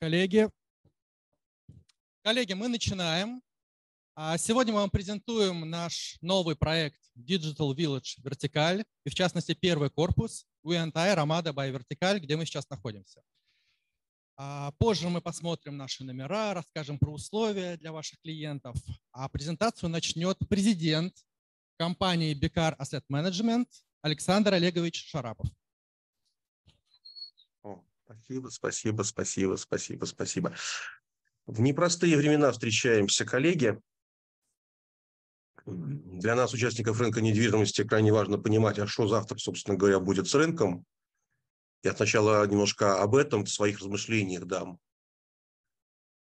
Коллеги, коллеги, мы начинаем. А, сегодня мы вам презентуем наш новый проект Digital Village Vertical, и в частности первый корпус UNTI Ramada by Vertical, где мы сейчас находимся. А, позже мы посмотрим наши номера, расскажем про условия для ваших клиентов. А презентацию начнет президент компании Бикар Asset Management Александр Олегович Шарапов. Спасибо, спасибо, спасибо, спасибо, спасибо. В непростые времена встречаемся, коллеги. Для нас, участников рынка недвижимости, крайне важно понимать, а что завтра, собственно говоря, будет с рынком. Я сначала немножко об этом в своих размышлениях дам.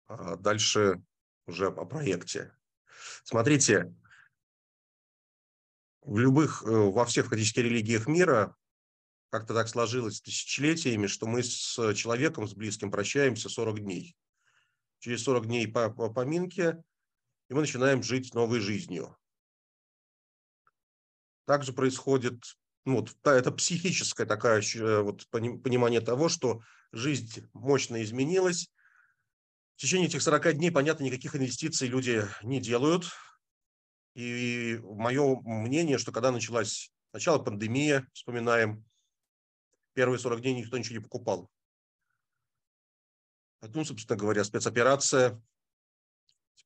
А дальше уже о проекте. Смотрите, в любых, э, во всех практически религиях мира как-то так сложилось тысячелетиями, что мы с человеком, с близким прощаемся 40 дней. Через 40 дней по, по поминке, и мы начинаем жить новой жизнью. Также происходит, ну, вот, это психическое такое вот, понимание того, что жизнь мощно изменилась. В течение этих 40 дней, понятно, никаких инвестиций люди не делают. И мое мнение, что когда началась начало пандемия, вспоминаем, первые 40 дней никто ничего не покупал. Ну, собственно говоря, спецоперация,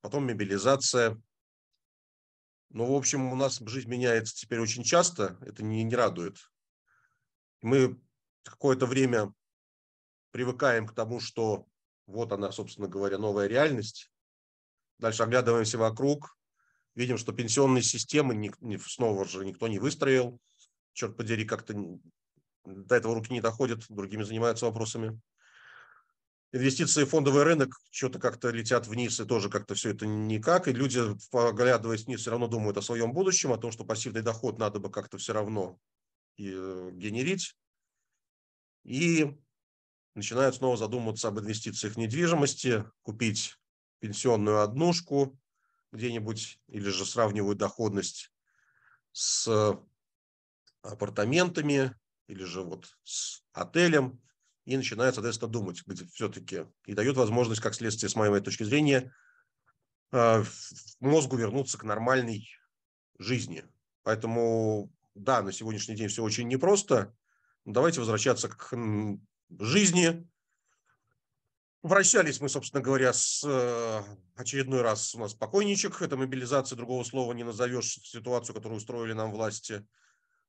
потом мобилизация. Ну, в общем, у нас жизнь меняется теперь очень часто, это не, не радует. Мы какое-то время привыкаем к тому, что вот она, собственно говоря, новая реальность. Дальше оглядываемся вокруг, видим, что пенсионные системы ник- снова же никто не выстроил. Черт подери, как-то до этого руки не доходят, другими занимаются вопросами. Инвестиции в фондовый рынок что-то как-то летят вниз, и тоже как-то все это никак. И люди, поглядываясь вниз, все равно думают о своем будущем, о том, что пассивный доход надо бы как-то все равно и э, генерить. И начинают снова задумываться об инвестициях в недвижимости, купить пенсионную однушку где-нибудь, или же сравнивают доходность с апартаментами, или же вот с отелем, и начинают, соответственно, думать все-таки. И дает возможность, как следствие, с моей, точки зрения, э, мозгу вернуться к нормальной жизни. Поэтому, да, на сегодняшний день все очень непросто. Но давайте возвращаться к жизни. Вращались мы, собственно говоря, с э, очередной раз у нас покойничек. Это мобилизация, другого слова не назовешь, ситуацию, которую устроили нам власти.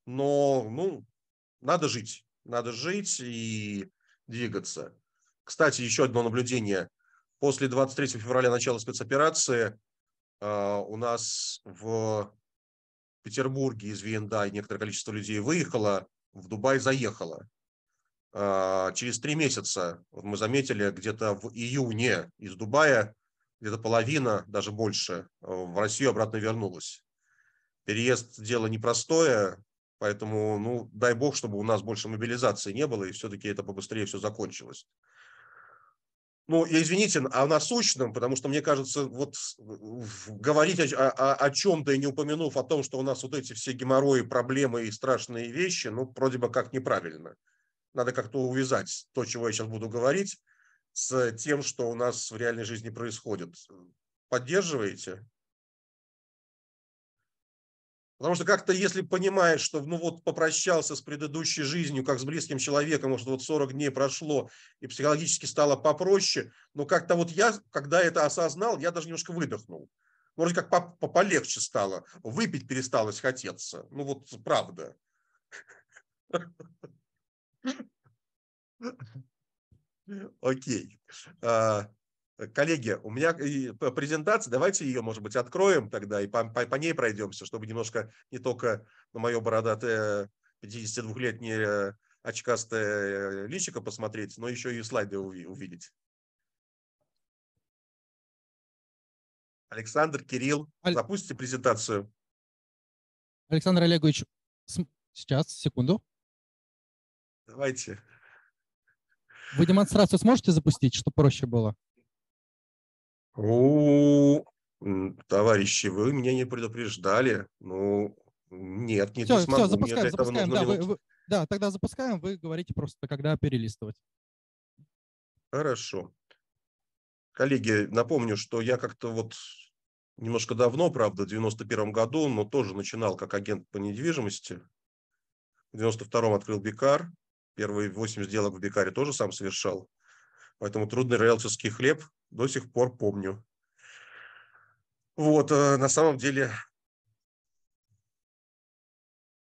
Но, ну, надо жить, надо жить и двигаться. Кстати, еще одно наблюдение. После 23 февраля начала спецоперации э, у нас в Петербурге из Виенда некоторое количество людей выехало, в Дубай заехало. Э, через три месяца вот мы заметили где-то в июне из Дубая где-то половина, даже больше, в Россию обратно вернулась. Переезд – дело непростое, Поэтому, ну, дай бог, чтобы у нас больше мобилизации не было, и все-таки это побыстрее все закончилось. Ну, извините, а о насущном, потому что, мне кажется, вот говорить о, о, о чем-то и не упомянув о том, что у нас вот эти все геморрои, проблемы и страшные вещи, ну, вроде бы как неправильно. Надо как-то увязать то, чего я сейчас буду говорить, с тем, что у нас в реальной жизни происходит. Поддерживаете? Потому что как-то если понимаешь, что ну вот попрощался с предыдущей жизнью, как с близким человеком, может вот 40 дней прошло, и психологически стало попроще, но как-то вот я, когда это осознал, я даже немножко выдохнул. Вроде как по полегче стало, выпить пересталось хотеться. Ну вот правда. Окей. Okay. А, uh, Э, коллеги, у меня презентация, давайте ее, может быть, откроем тогда и по, по, по ней пройдемся, чтобы немножко не только на мое бородатое 52-летнее очкастое личико посмотреть, но еще и слайды увидеть. Александр, Кирилл, Аль... запустите презентацию. Александр Олегович, сейчас, секунду. Давайте. Вы демонстрацию сможете запустить, чтобы проще было? Ну, товарищи, вы меня не предупреждали. Ну, нет, не все, смогу. Все, запускаем, для запускаем, этого да, вы, вы, да, тогда запускаем, вы говорите просто, когда перелистывать. Хорошо. Коллеги, напомню, что я как-то вот немножко давно, правда, в 91 году, но тоже начинал как агент по недвижимости. В 92-м открыл Бикар. Первые 8 сделок в Бикаре тоже сам совершал. Поэтому трудный риэлторский хлеб до сих пор помню. Вот, э, на самом деле,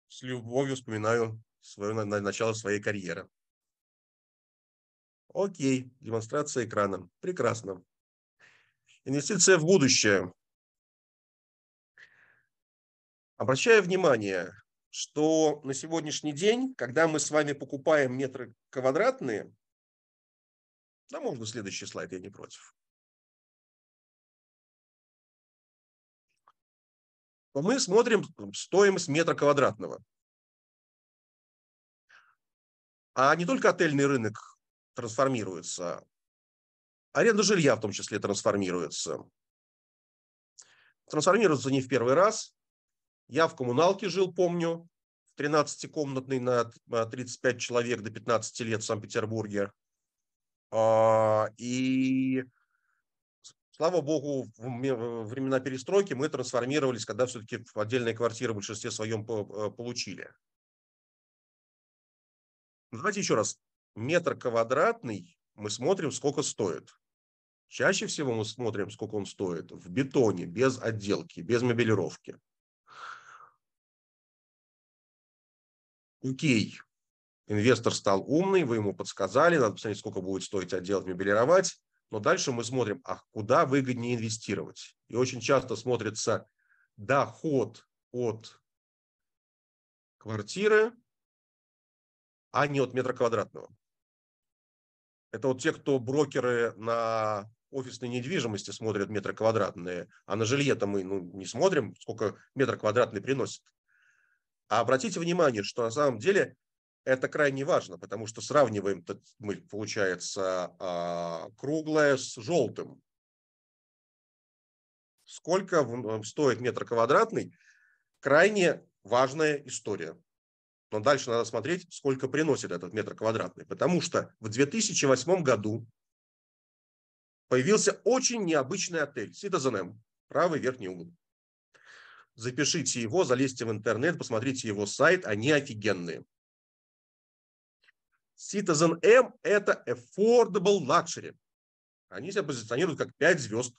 с любовью вспоминаю свое, начало своей карьеры. Окей, демонстрация экрана. Прекрасно. Инвестиция в будущее. Обращаю внимание, что на сегодняшний день, когда мы с вами покупаем метры квадратные, да, можно следующий слайд, я не против. Мы смотрим стоимость метра квадратного. А не только отельный рынок трансформируется, аренда жилья в том числе трансформируется. Трансформируется не в первый раз. Я в коммуналке жил, помню, в 13-комнатной на 35 человек до 15 лет в Санкт-Петербурге. А, и Слава богу, в времена перестройки мы трансформировались, когда все-таки отдельные квартиры в большинстве своем э, получили. Ну, давайте еще раз. Метр квадратный мы смотрим, сколько стоит. Чаще всего мы смотрим, сколько он стоит в бетоне, без отделки, без мобилировки. Окей. Инвестор стал умный, вы ему подсказали, надо посмотреть, сколько будет стоить отделать, мебелировать. Но дальше мы смотрим, а куда выгоднее инвестировать. И очень часто смотрится доход от квартиры, а не от метра квадратного. Это вот те, кто брокеры на офисной недвижимости смотрят метры квадратные, а на жилье-то мы ну, не смотрим, сколько метр квадратный приносит. А обратите внимание, что на самом деле это крайне важно, потому что сравниваем мы, получается, а, круглое с желтым. Сколько стоит метр квадратный? Крайне важная история. Но дальше надо смотреть, сколько приносит этот метр квадратный. Потому что в 2008 году появился очень необычный отель Citizen M, правый верхний угол. Запишите его, залезьте в интернет, посмотрите его сайт, они офигенные. Citizen M – это affordable luxury. Они себя позиционируют как 5 звезд.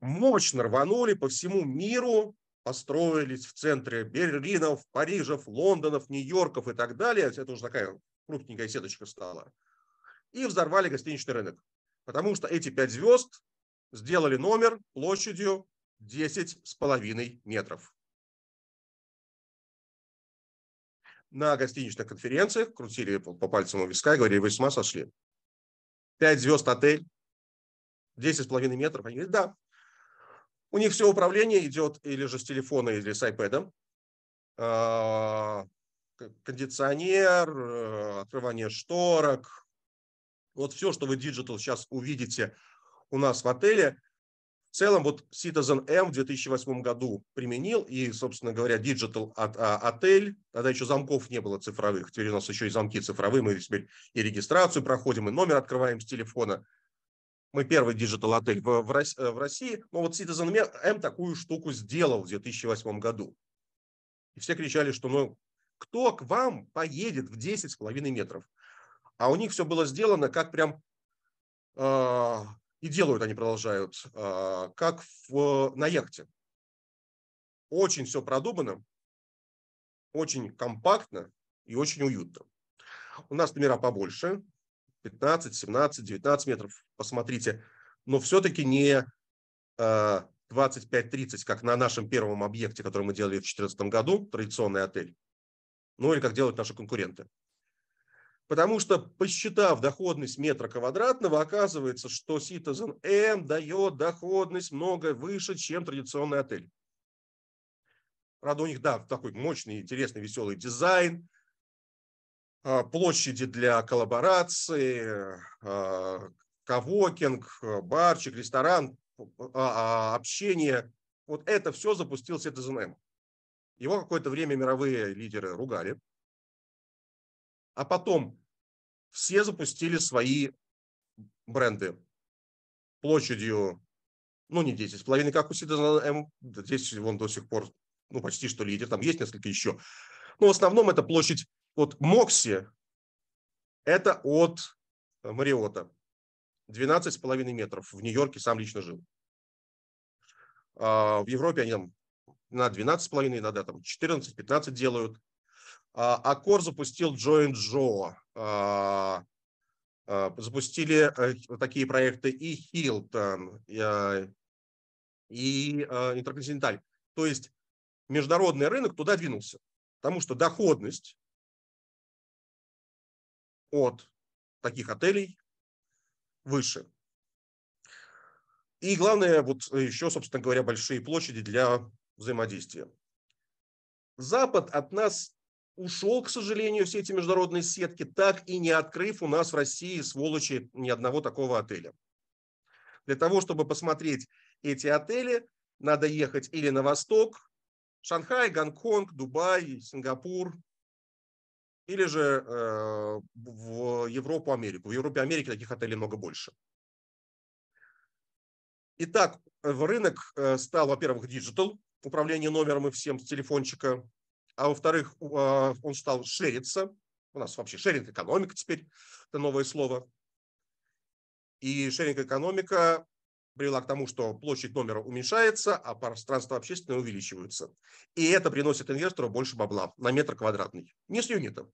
Мощно рванули по всему миру, построились в центре Берлинов, Парижев, Лондонов, Нью-Йорков и так далее. Это уже такая крупненькая сеточка стала. И взорвали гостиничный рынок. Потому что эти 5 звезд сделали номер площадью 10,5 метров. на гостиничных конференциях, крутили по пальцам у виска и говорили, вы с ума сошли. Пять звезд отель, десять с половиной метров. Они говорят, да. У них все управление идет или же с телефона, или с iPad. А, кондиционер, э, открывание шторок. Вот все, что вы диджитал сейчас увидите у нас в отеле, в целом вот Citizen M в 2008 году применил, и, собственно говоря, Digital отель а, тогда еще замков не было цифровых, теперь у нас еще и замки цифровые, мы теперь и регистрацию проходим, и номер открываем с телефона. Мы первый Digital отель в, в России, но вот Citizen M такую штуку сделал в 2008 году. И все кричали, что ну, кто к вам поедет в 10,5 метров? А у них все было сделано как прям а, и делают они, продолжают, а, как в, на яхте. Очень все продумано, очень компактно и очень уютно. У нас номера побольше, 15, 17, 19 метров, посмотрите. Но все-таки не 25-30, а, как на нашем первом объекте, который мы делали в 2014 году, традиционный отель, ну или как делают наши конкуренты. Потому что, посчитав доходность метра квадратного, оказывается, что Citizen M дает доходность много выше, чем традиционный отель. Правда, у них, да, такой мощный, интересный, веселый дизайн, а, площади для коллаборации, а, кавокинг, барчик, ресторан, а, общение. Вот это все запустил Citizen M. Его какое-то время мировые лидеры ругали, а потом все запустили свои бренды площадью, ну, не 10 с половиной, как у Citizen M, здесь он до сих пор, ну, почти что лидер, там есть несколько еще. Но в основном это площадь, от Мокси, это от э, Мариота, 12 с половиной метров, в Нью-Йорке сам лично жил. А в Европе они там на 12,5 иногда там 14-15 делают. Аккор а запустил Joint Joe, а, а, запустили э, такие проекты и Hilton, и Intercontinental. То есть международный рынок туда двинулся, потому что доходность от таких отелей выше. И главное, вот еще, собственно говоря, большие площади для взаимодействия. Запад от нас ушел, к сожалению, все эти международные сетки, так и не открыв у нас в России, сволочи, ни одного такого отеля. Для того, чтобы посмотреть эти отели, надо ехать или на восток, Шанхай, Гонконг, Дубай, Сингапур, или же э, в Европу, Америку. В Европе, Америке таких отелей много больше. Итак, в рынок э, стал, во-первых, диджитал, управление номером и всем с телефончика а во-вторых, а, он стал шериться. У нас вообще шеринг экономика теперь, это новое слово. И шеринг экономика привела к тому, что площадь номера уменьшается, а пространство общественное увеличивается. И это приносит инвестору больше бабла на метр квадратный. Не с юнитом.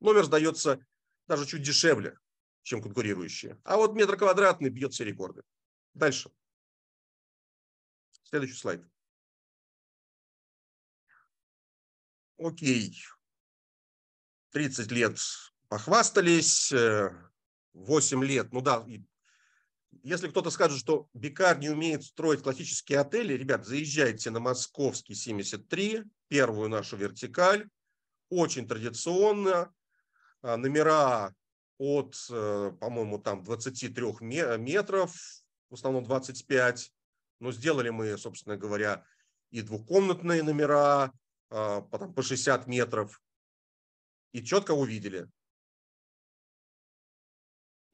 Номер сдается даже чуть дешевле, чем конкурирующие. А вот метр квадратный бьет все рекорды. Дальше. Следующий слайд. окей, 30 лет похвастались, 8 э, лет, ну да, если кто-то скажет, что Бикар не умеет строить классические отели, ребят, заезжайте на Московский 73, первую нашу вертикаль, очень традиционно, а, номера от, э, по-моему, там 23 метров, в основном 25, но сделали мы, собственно говоря, и двухкомнатные номера, потом а, по 60 метров, и четко увидели.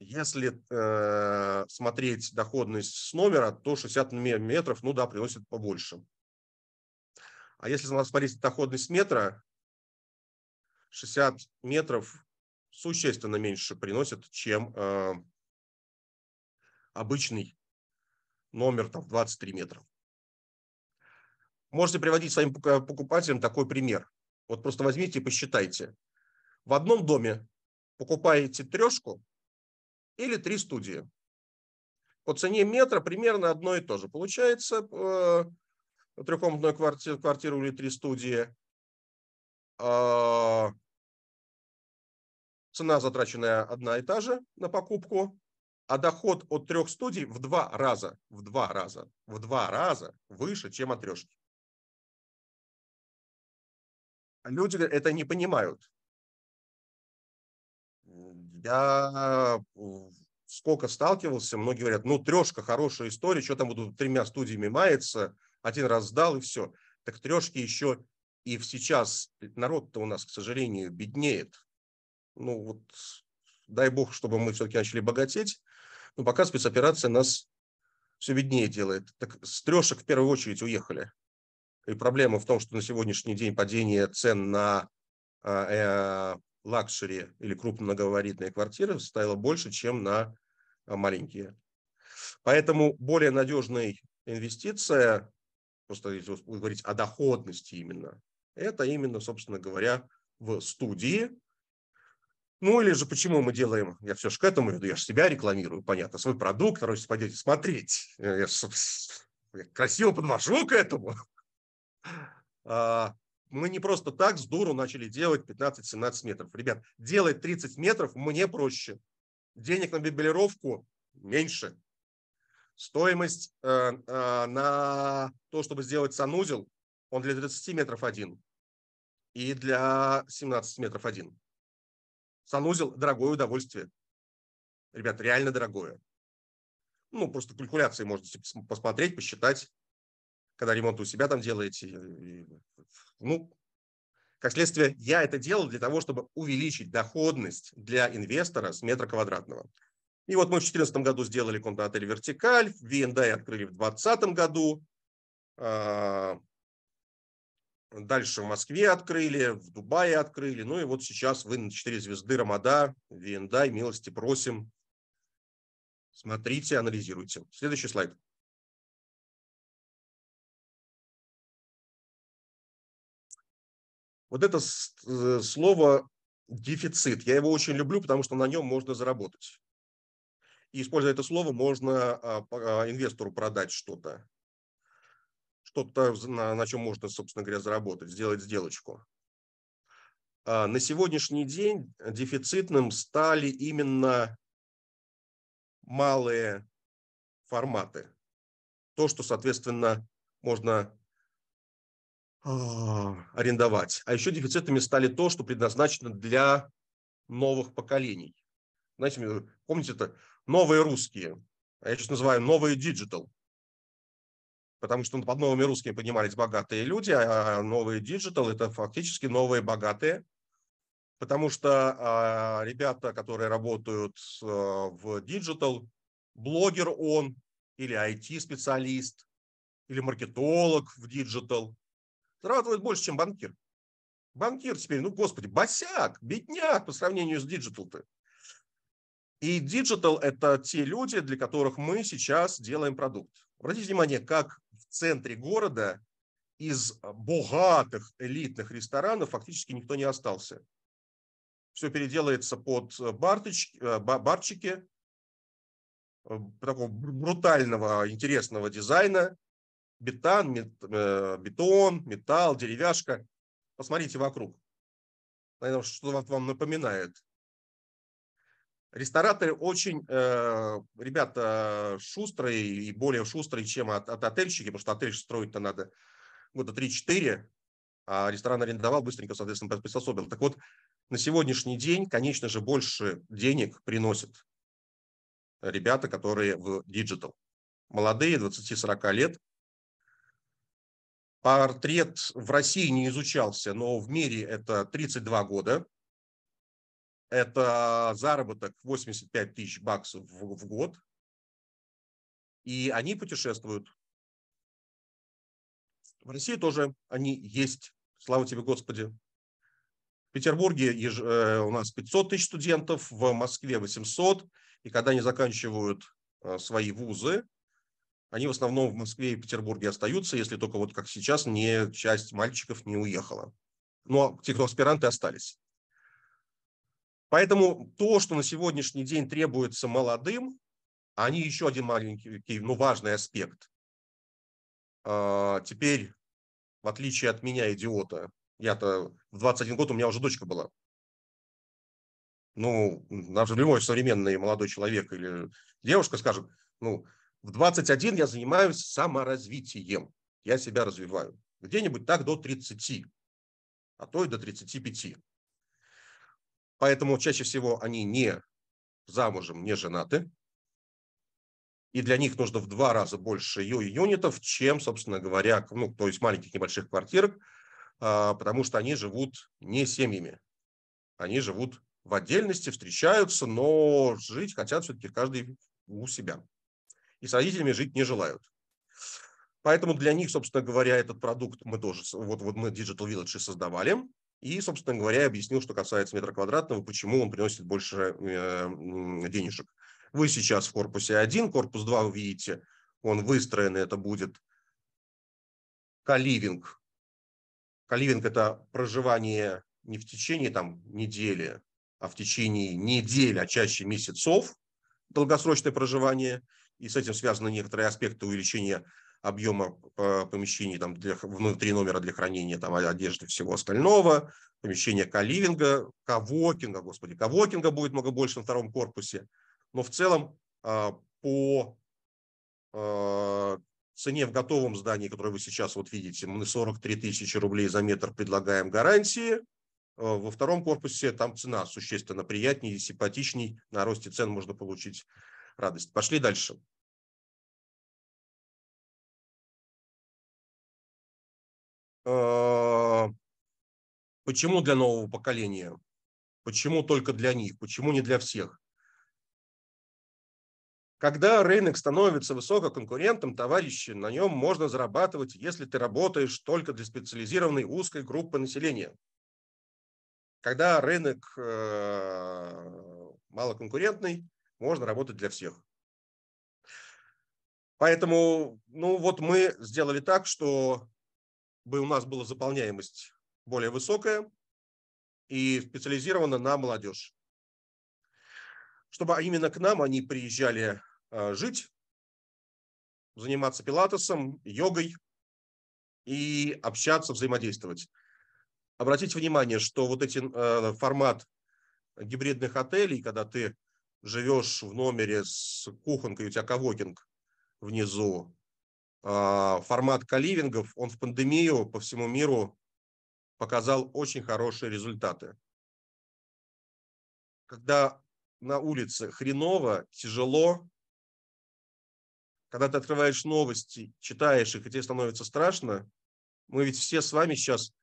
Если э, смотреть доходность с номера, то 60 метров, ну да, приносит побольше. А если смотреть доходность метра, 60 метров существенно меньше приносит, чем э, обычный номер там, 23 метра. Можете приводить своим покупателям такой пример. Вот просто возьмите и посчитайте. В одном доме покупаете трешку или три студии. По цене метра примерно одно и то же. Получается э, трехкомнатную квартиру, квартиру или три студии. Э, цена затраченная одна и та же на покупку, а доход от трех студий в два раза, в два раза, в два раза выше, чем от трешки люди это не понимают. Я сколько сталкивался, многие говорят, ну, трешка хорошая история, что там будут тремя студиями маяться, один раз сдал и все. Так трешки еще и сейчас народ-то у нас, к сожалению, беднеет. Ну вот дай бог, чтобы мы все-таки начали богатеть, но пока спецоперация нас все беднее делает. Так с трешек в первую очередь уехали. И проблема в том, что на сегодняшний день падение цен на а, э, лакшери или крупногабаритные квартиры составило больше, чем на а, маленькие. Поэтому более надежная инвестиция, просто если говорить о доходности именно, это именно, собственно говоря, в студии. Ну или же почему мы делаем, я все же к этому веду, я же себя рекламирую, понятно, свой продукт, короче, пойдете смотреть. Я, я красиво подвожу к этому. А, мы не просто так с дуру начали делать 15-17 метров. Ребят, делать 30 метров мне проще. Денег на библировку меньше. Стоимость э, э, на то, чтобы сделать санузел, он для 30 метров один и для 17 метров один. Санузел – дорогое удовольствие. Ребят, реально дорогое. Ну, просто калькуляции можете типа, посмотреть, посчитать когда ремонт у себя там делаете. Ну, как следствие, я это делал для того, чтобы увеличить доходность для инвестора с метра квадратного. И вот мы в 2014 году сделали комнатный отель «Вертикаль», в открыли в 2020 году, а, дальше в Москве открыли, в Дубае открыли, ну и вот сейчас вы на 4 звезды «Рамада», V&I, милости просим, смотрите, анализируйте. Следующий слайд. Вот это э, слово дефицит, я его очень люблю, потому что на нем можно заработать. И используя это слово, можно а, а, инвестору продать что-то. Что-то, на, на чем можно, собственно говоря, заработать, сделать сделочку. А, на сегодняшний день дефицитным стали именно малые форматы. То, что, соответственно, можно а, арендовать. А еще дефицитами стали то, что предназначено для новых поколений. Знаете, помните это? Новые русские. А я сейчас называю новые диджитал. Потому что под новыми русскими понимались богатые люди, а, а новые диджитал – это фактически новые богатые. Потому что э, ребята, которые работают э, в диджитал, блогер он или IT-специалист, или маркетолог в диджитал, зарабатывает больше, чем банкир. Банкир теперь, ну, господи, босяк, бедняк по сравнению с диджитал ты. И диджитал – это те люди, для которых мы сейчас делаем продукт. Обратите внимание, как в центре города из богатых элитных ресторанов фактически никто не остался. Все переделается под э, барточки, э, барчики, э, такого брутального интересного дизайна, бетан, мет, э, бетон, металл, деревяшка. Посмотрите вокруг. Наверное, что вам, вам напоминает. Рестораторы очень, э, ребята, шустрые и более шустрые, чем от, от отельщики, потому что отель строить-то надо года 3-4, а ресторан арендовал, быстренько, соответственно, приспособил. Так вот, на сегодняшний день, конечно же, больше денег приносят ребята, которые в диджитал. Молодые, 20-40 лет, Портрет в России не изучался, но в мире это 32 года. Это заработок 85 тысяч баксов в, в год. И они путешествуют. В России тоже они есть. Слава тебе, Господи. В Петербурге э, у нас 500 тысяч студентов, в Москве 800. И когда они заканчивают э, свои вузы, они в основном в Москве и Петербурге остаются, если только вот как сейчас не часть мальчиков не уехала. Но ну, а те, кто аспиранты, остались. Поэтому то, что на сегодняшний день требуется молодым, они еще один маленький, но ну, важный аспект. А, теперь, в отличие от меня, идиота, я-то в 21 год у меня уже дочка была. Ну, даже любой современный молодой человек или девушка скажет, ну, в 21 я занимаюсь саморазвитием. Я себя развиваю. Где-нибудь так до 30, а то и до 35. Поэтому чаще всего они не замужем, не женаты. И для них нужно в два раза больше ее юнитов, чем, собственно говоря, ну, то есть маленьких небольших квартирок, а, потому что они живут не семьями. Они живут в отдельности, встречаются, но жить хотят все-таки каждый у себя и с родителями жить не желают. Поэтому для них, собственно говоря, этот продукт мы тоже, вот, вот мы Digital Village создавали. И, собственно говоря, объяснил, что касается метра квадратного, почему он приносит больше э, денежек. Вы сейчас в корпусе 1, корпус 2 вы видите, он выстроен, это будет каливинг. Каливинг – это проживание не в течение там, недели, а в течение недель, а чаще месяцев, долгосрочное проживание – и с этим связаны некоторые аспекты увеличения объема э, помещений там, для, внутри номера для хранения там, одежды всего остального, помещение каливинга, кавокинга, господи, кавокинга будет много больше на втором корпусе. Но в целом э, по э, цене в готовом здании, которое вы сейчас вот видите, мы 43 тысячи рублей за метр предлагаем гарантии. Во втором корпусе там цена существенно приятнее и симпатичней. На росте цен можно получить радость. Пошли дальше. Э, почему для нового поколения? Почему только для них? Почему не для всех? Когда рынок становится высококонкурентным, товарищи, на нем можно зарабатывать, если ты работаешь только для специализированной узкой группы населения. Когда рынок э, малоконкурентный, можно работать для всех. Поэтому, ну вот мы сделали так, что бы у нас была заполняемость более высокая и специализирована на молодежь. Чтобы а именно к нам они приезжали а, жить, заниматься пилатесом, йогой и общаться, взаимодействовать. Обратите внимание, что вот эти э, формат гибридных отелей, когда ты живешь в номере с кухонкой, у тебя кавокинг внизу, а, формат каливингов, он в пандемию по всему миру показал очень хорошие результаты. Когда на улице хреново, тяжело, когда ты открываешь новости, читаешь их, и тебе становится страшно, мы ведь все с вами сейчас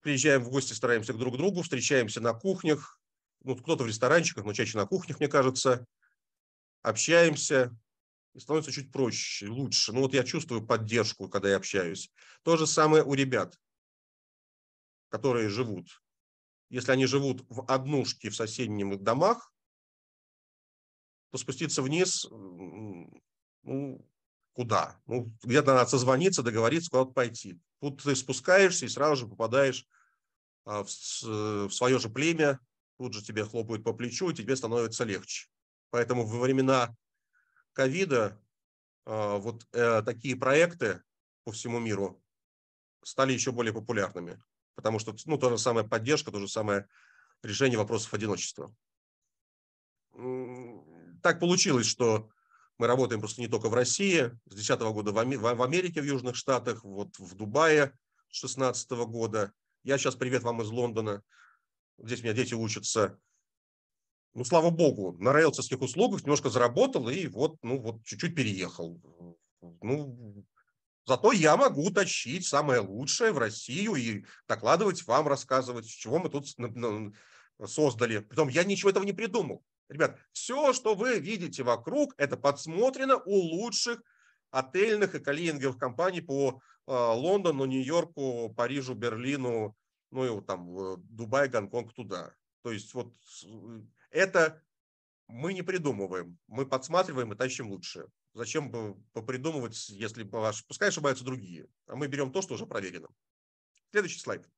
приезжаем в гости, стараемся друг к другу, встречаемся на кухнях, ну, кто-то в ресторанчиках, но чаще на кухнях, мне кажется, общаемся, и становится чуть проще, лучше. Ну вот я чувствую поддержку, когда я общаюсь. То же самое у ребят, которые живут. Если они живут в однушке в соседних домах, то спуститься вниз, ну, куда? Ну, где-то надо созвониться, договориться, куда-то пойти. Тут ты спускаешься и сразу же попадаешь а, в, э, в свое же племя, тут же тебе хлопают по плечу, и тебе становится легче. Поэтому во времена ковида а, вот э, такие проекты по всему миру стали еще более популярными, потому что ну, то же самое поддержка, то же самое решение вопросов одиночества. Так получилось, что мы работаем просто не только в России, с 2010 года в Америке, в Южных Штатах, вот в Дубае с 2016 года. Я сейчас привет вам из Лондона. Здесь у меня дети учатся ну, слава богу, на рейлсовских услугах немножко заработал и вот, ну, вот чуть-чуть переехал. Ну, зато я могу тащить самое лучшее в Россию и докладывать вам, рассказывать, чего мы тут создали. Притом я ничего этого не придумал. Ребят, все, что вы видите вокруг, это подсмотрено у лучших отельных и калинговых компаний по а, Лондону, Нью-Йорку, Парижу, Берлину, ну и вот там э, Дубай, Гонконг туда. То есть вот это мы не придумываем, мы подсматриваем и тащим лучшее. Зачем бы попридумывать, если пускай ошибаются другие, а мы берем то, что уже проверено. Следующий слайд.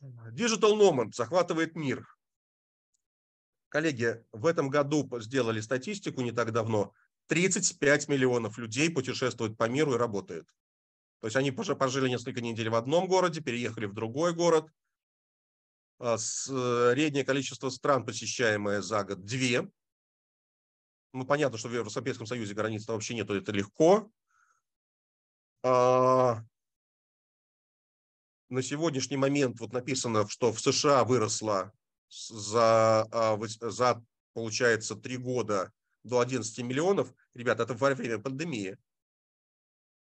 Digital Nomad захватывает мир. Коллеги, в этом году сделали статистику не так давно. 35 миллионов людей путешествуют по миру и работают. То есть они пожили несколько недель в одном городе, переехали в другой город, а, Среднее э, количество стран, посещаемое за год, две. Ну, понятно, что в Европейском Союзе границ вообще нету, это легко. А, на сегодняшний момент вот написано, что в США выросла за, а, за получается, три года до 11 миллионов. Ребята, это во время пандемии.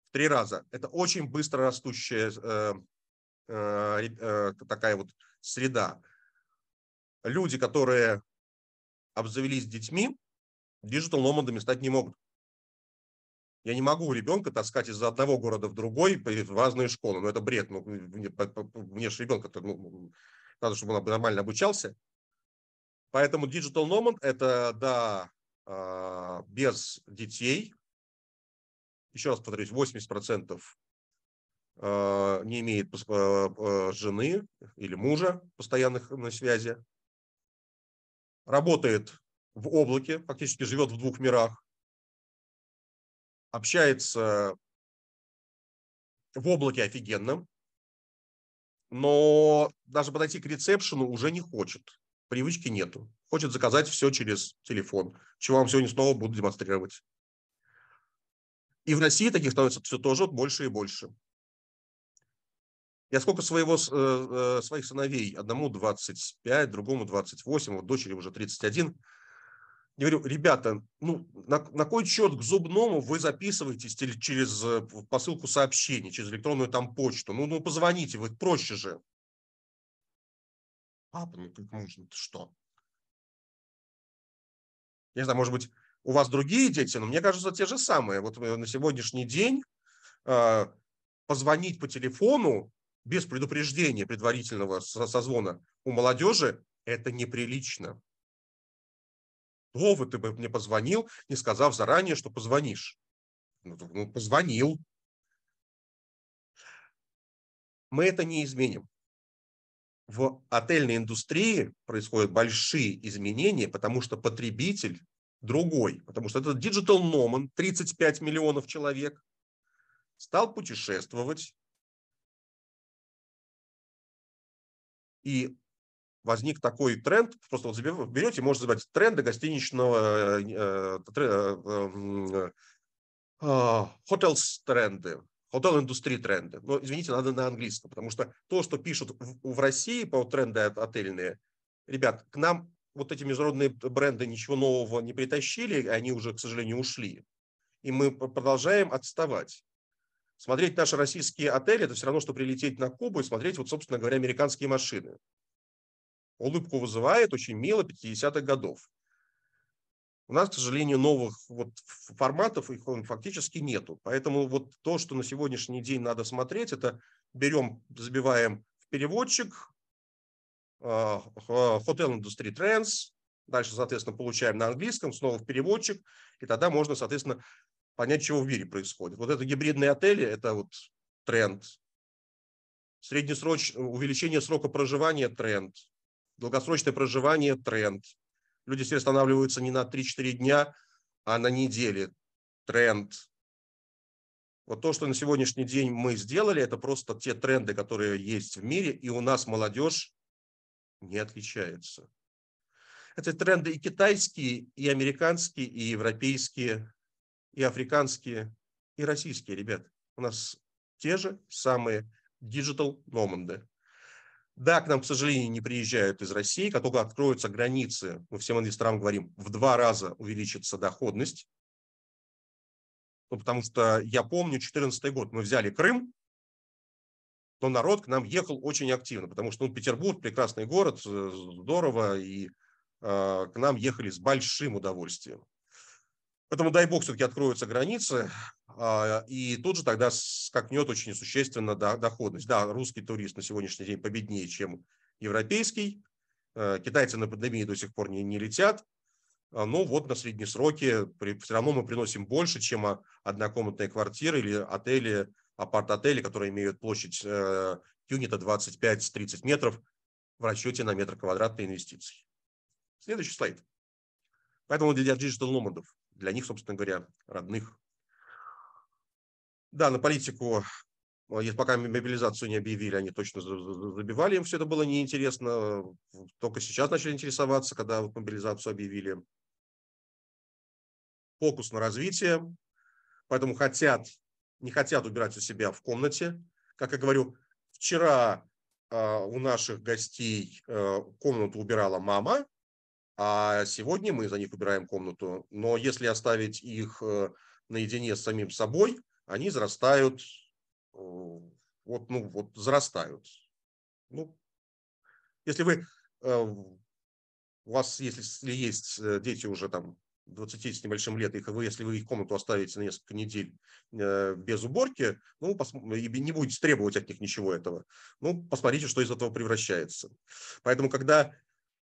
В три раза. Это очень быстро растущая э, э, э такая вот среда. Люди, которые обзавелись детьми, диджитал-номадами стать не могут. Я не могу ребенка таскать из одного города в другой в разные школы. Ну, это бред. Ну, мне, мне же ребенка ну, надо, чтобы он нормально обучался. Поэтому Digital Nomad – это, да, а, без детей. Еще раз повторюсь, 80% Э, не имеет э, э, жены или мужа постоянных на связи, работает в облаке, фактически живет в двух мирах, общается в облаке офигенно, но даже подойти к рецепшену уже не хочет. Привычки нету. Хочет заказать все через телефон, чего вам сегодня снова буду демонстрировать. И в России таких становится все тоже больше и больше. Я сколько своего, э, э, своих сыновей, одному 25, другому 28, вот дочери уже 31, я говорю, ребята, ну, на, на кой счет к зубному вы записываетесь через э, посылку сообщений, через электронную там почту? Ну, ну позвоните, вы проще же. Папа, ну как можно, ты что? Я не знаю, может быть, у вас другие дети, но мне кажется, те же самые. Вот на сегодняшний день позвонить по телефону без предупреждения предварительного созвона у молодежи, это неприлично. Вова, ты бы мне позвонил, не сказав заранее, что позвонишь. Ну, ну, позвонил. Мы это не изменим. В отельной индустрии происходят большие изменения, потому что потребитель другой, потому что этот digital номан, 35 миллионов человек, стал путешествовать, И возник такой тренд, просто вот берете, можете забрать тренды гостиничного, э, э, э, эм, э, hotels тренды, hotel индустрии тренды. Но, ну, извините, надо на английском, потому что то, что пишут в, в России по тренды отельные, ребят, к нам вот эти международные бренды ничего нового не притащили, они уже, к сожалению, ушли. И мы продолжаем отставать. Смотреть наши российские отели – это все равно, что прилететь на Кубу и смотреть, вот, собственно говоря, американские машины. Улыбку вызывает очень мило 50-х годов. У нас, к сожалению, новых вот форматов, их фактически нету. Поэтому вот то, что на сегодняшний день надо смотреть, это берем, забиваем в переводчик а, Hotel Industry Trends, дальше, соответственно, получаем на английском, снова в переводчик, и тогда можно, соответственно, понять, чего в мире происходит. Вот это гибридные отели, это вот тренд. Среднесрочное увеличение срока проживания – тренд. Долгосрочное проживание – тренд. Люди теперь останавливаются не на 3-4 дня, а на неделе. Тренд. Вот то, что на сегодняшний день мы сделали, это просто те тренды, которые есть в мире, и у нас молодежь не отличается. Это тренды и китайские, и американские, и европейские и африканские, и российские ребят У нас те же самые digital номанды. Да, к нам, к сожалению, не приезжают из России. Как только откроются границы, мы всем инвесторам говорим, в два раза увеличится доходность. Ну, потому что я помню, 2014 год мы взяли Крым, но народ к нам ехал очень активно, потому что ну, Петербург – прекрасный город, э, здорово, и э, к нам ехали с большим удовольствием. Поэтому, дай бог, все-таки откроются границы, а, и тут же тогда скакнет очень существенно доходность. Да, русский турист на сегодняшний день победнее, чем европейский. Э, китайцы на пандемии до сих пор не, не летят. А, но вот на средние сроки при, все равно мы приносим больше, чем а, однокомнатные квартиры или отели, апарт-отели, которые имеют площадь э, юнита 25-30 метров в расчете на метр квадратный инвестиций. Следующий слайд. Поэтому для диджитал номадов для них, собственно говоря, родных. Да, на политику, э, пока мобилизацию не объявили, они точно забивали, им все это было неинтересно. Только сейчас начали интересоваться, когда вот мобилизацию объявили. Фокус на развитие, поэтому хотят, не хотят убирать у себя в комнате. Как я говорю, вчера э, у наших гостей э, комнату убирала мама, а сегодня мы за них убираем комнату, но если оставить их э, наедине с самим собой, они зарастают, э, вот, ну, вот зарастают. Ну, если вы, э, у вас, если есть дети уже там 20 с небольшим лет, и вы, если вы их комнату оставите на несколько недель без уборки, ну, не будете требовать от них ничего этого, ну, посмотрите, что из этого превращается. Поэтому, когда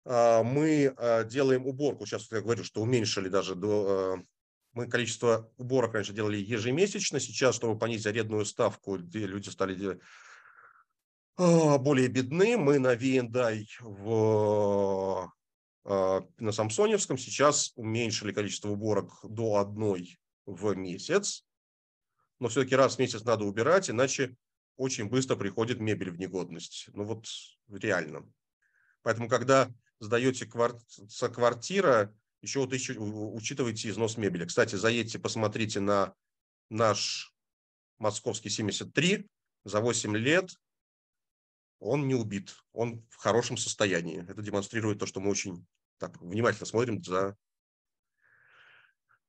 а, мы а, делаем уборку. Сейчас я говорю, что уменьшили даже до... А, мы количество уборок раньше делали ежемесячно. Сейчас, чтобы понизить арендную ставку, где люди стали более бедны, мы на V&I в на Самсоневском сейчас уменьшили количество уборок до одной в месяц. Но все-таки раз в месяц надо убирать, иначе очень быстро приходит мебель в негодность. Ну вот реально. Поэтому, когда сдаете квартира, квартира еще вот еще учитывайте износ мебели. Кстати, заедьте, посмотрите на наш московский 73. За 8 лет он не убит, он в хорошем состоянии. Это демонстрирует то, что мы очень так внимательно смотрим за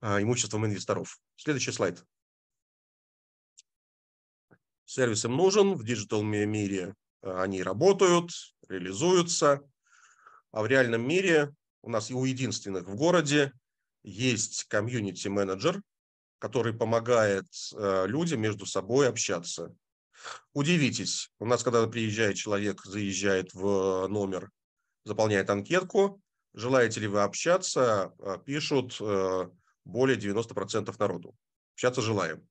а, имуществом инвесторов. Следующий слайд. Сервис им нужен, в диджитал мире а, они работают, реализуются. А в реальном мире у нас и у единственных в городе есть комьюнити-менеджер, который помогает э, людям между собой общаться. Удивитесь, у нас, когда приезжает человек, заезжает в э, номер, заполняет анкетку, желаете ли вы общаться, э, пишут э, более 90% народу. Общаться желаем.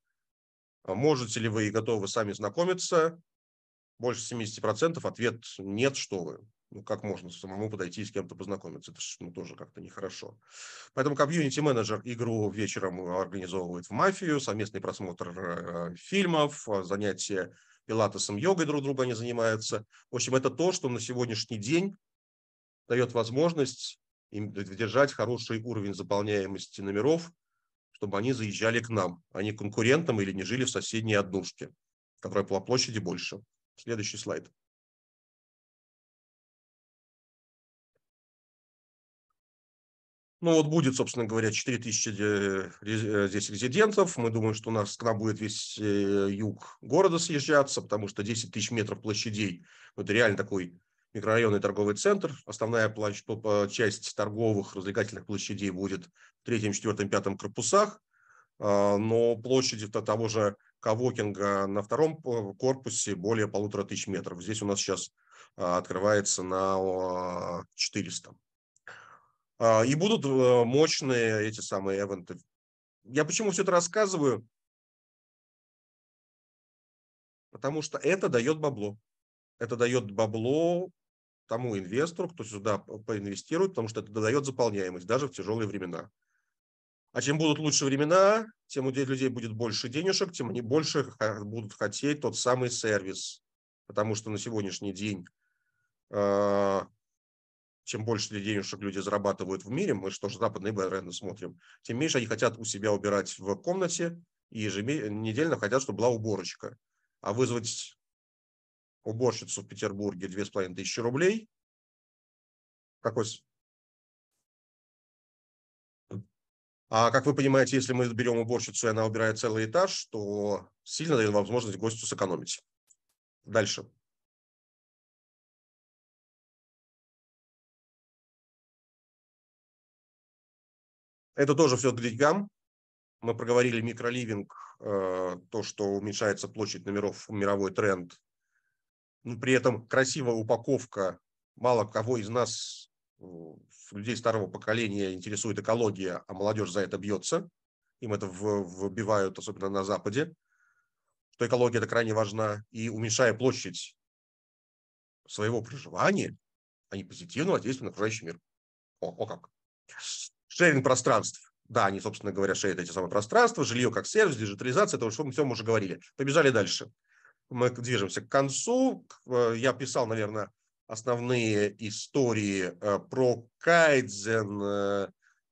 А можете ли вы и готовы сами знакомиться? Больше 70% ответ нет, что вы. Ну, как можно самому подойти и с кем-то познакомиться? Это же ну, тоже как-то нехорошо. Поэтому комьюнити-менеджер игру вечером э, организовывает в «Мафию», совместный просмотр э, фильмов, э, занятия пилатесом, йогой друг друга они занимаются. В общем, это то, что на сегодняшний день дает возможность им держать хороший уровень заполняемости номеров, чтобы они заезжали к нам, а не конкурентам или не жили в соседней однушке, которая по площади больше. Следующий слайд. Ну вот будет, собственно говоря, 4000 э, э, здесь резидентов. Мы думаем, что у нас к нам будет весь э, юг города съезжаться, потому что 10 тысяч метров площадей ну, – это реально такой микрорайонный торговый центр. Основная площадь, часть торговых развлекательных площадей будет в третьем, четвертом, пятом корпусах. А, но площади -то того же Кавокинга на втором корпусе более полутора тысяч метров. Здесь у нас сейчас а, открывается на 400. А, а, и будут э, мощные эти самые эвенты. Я почему все это рассказываю? Потому что это дает бабло. Это дает бабло тому инвестору, кто сюда поинвестирует, потому что это дает заполняемость даже в тяжелые времена. А чем будут лучше времена, тем у людей будет больше денежек, тем они больше будут хотеть тот самый сервис. Потому что на сегодняшний день а, чем больше денежек люди зарабатывают в мире, мы что же западные бренды смотрим, тем меньше они хотят у себя убирать в комнате и еженедельно хотят, чтобы была уборочка. А вызвать уборщицу в Петербурге 2500 рублей, какой а как вы понимаете, если мы берем уборщицу, и она убирает целый этаж, то сильно дает возможность гостю сэкономить. Дальше. Это тоже все к Мы проговорили микроливинг, э, то, что уменьшается площадь номеров, мировой тренд. Но ну, при этом красивая упаковка. Мало кого из нас, э, людей старого поколения, интересует экология, а молодежь за это бьется. Им это вбивают, особенно на Западе. Что экология это крайне важна. И уменьшая площадь своего проживания, они позитивно воздействуют на окружающий мир. О, о как. Yes. Шеринг пространств. Да, они, собственно говоря, шерят эти самые пространства, жилье как сервис, диджитализация, это что мы все уже говорили. Побежали дальше. Мы движемся к концу. Э, я писал, наверное, основные истории э, про Кайдзен, э,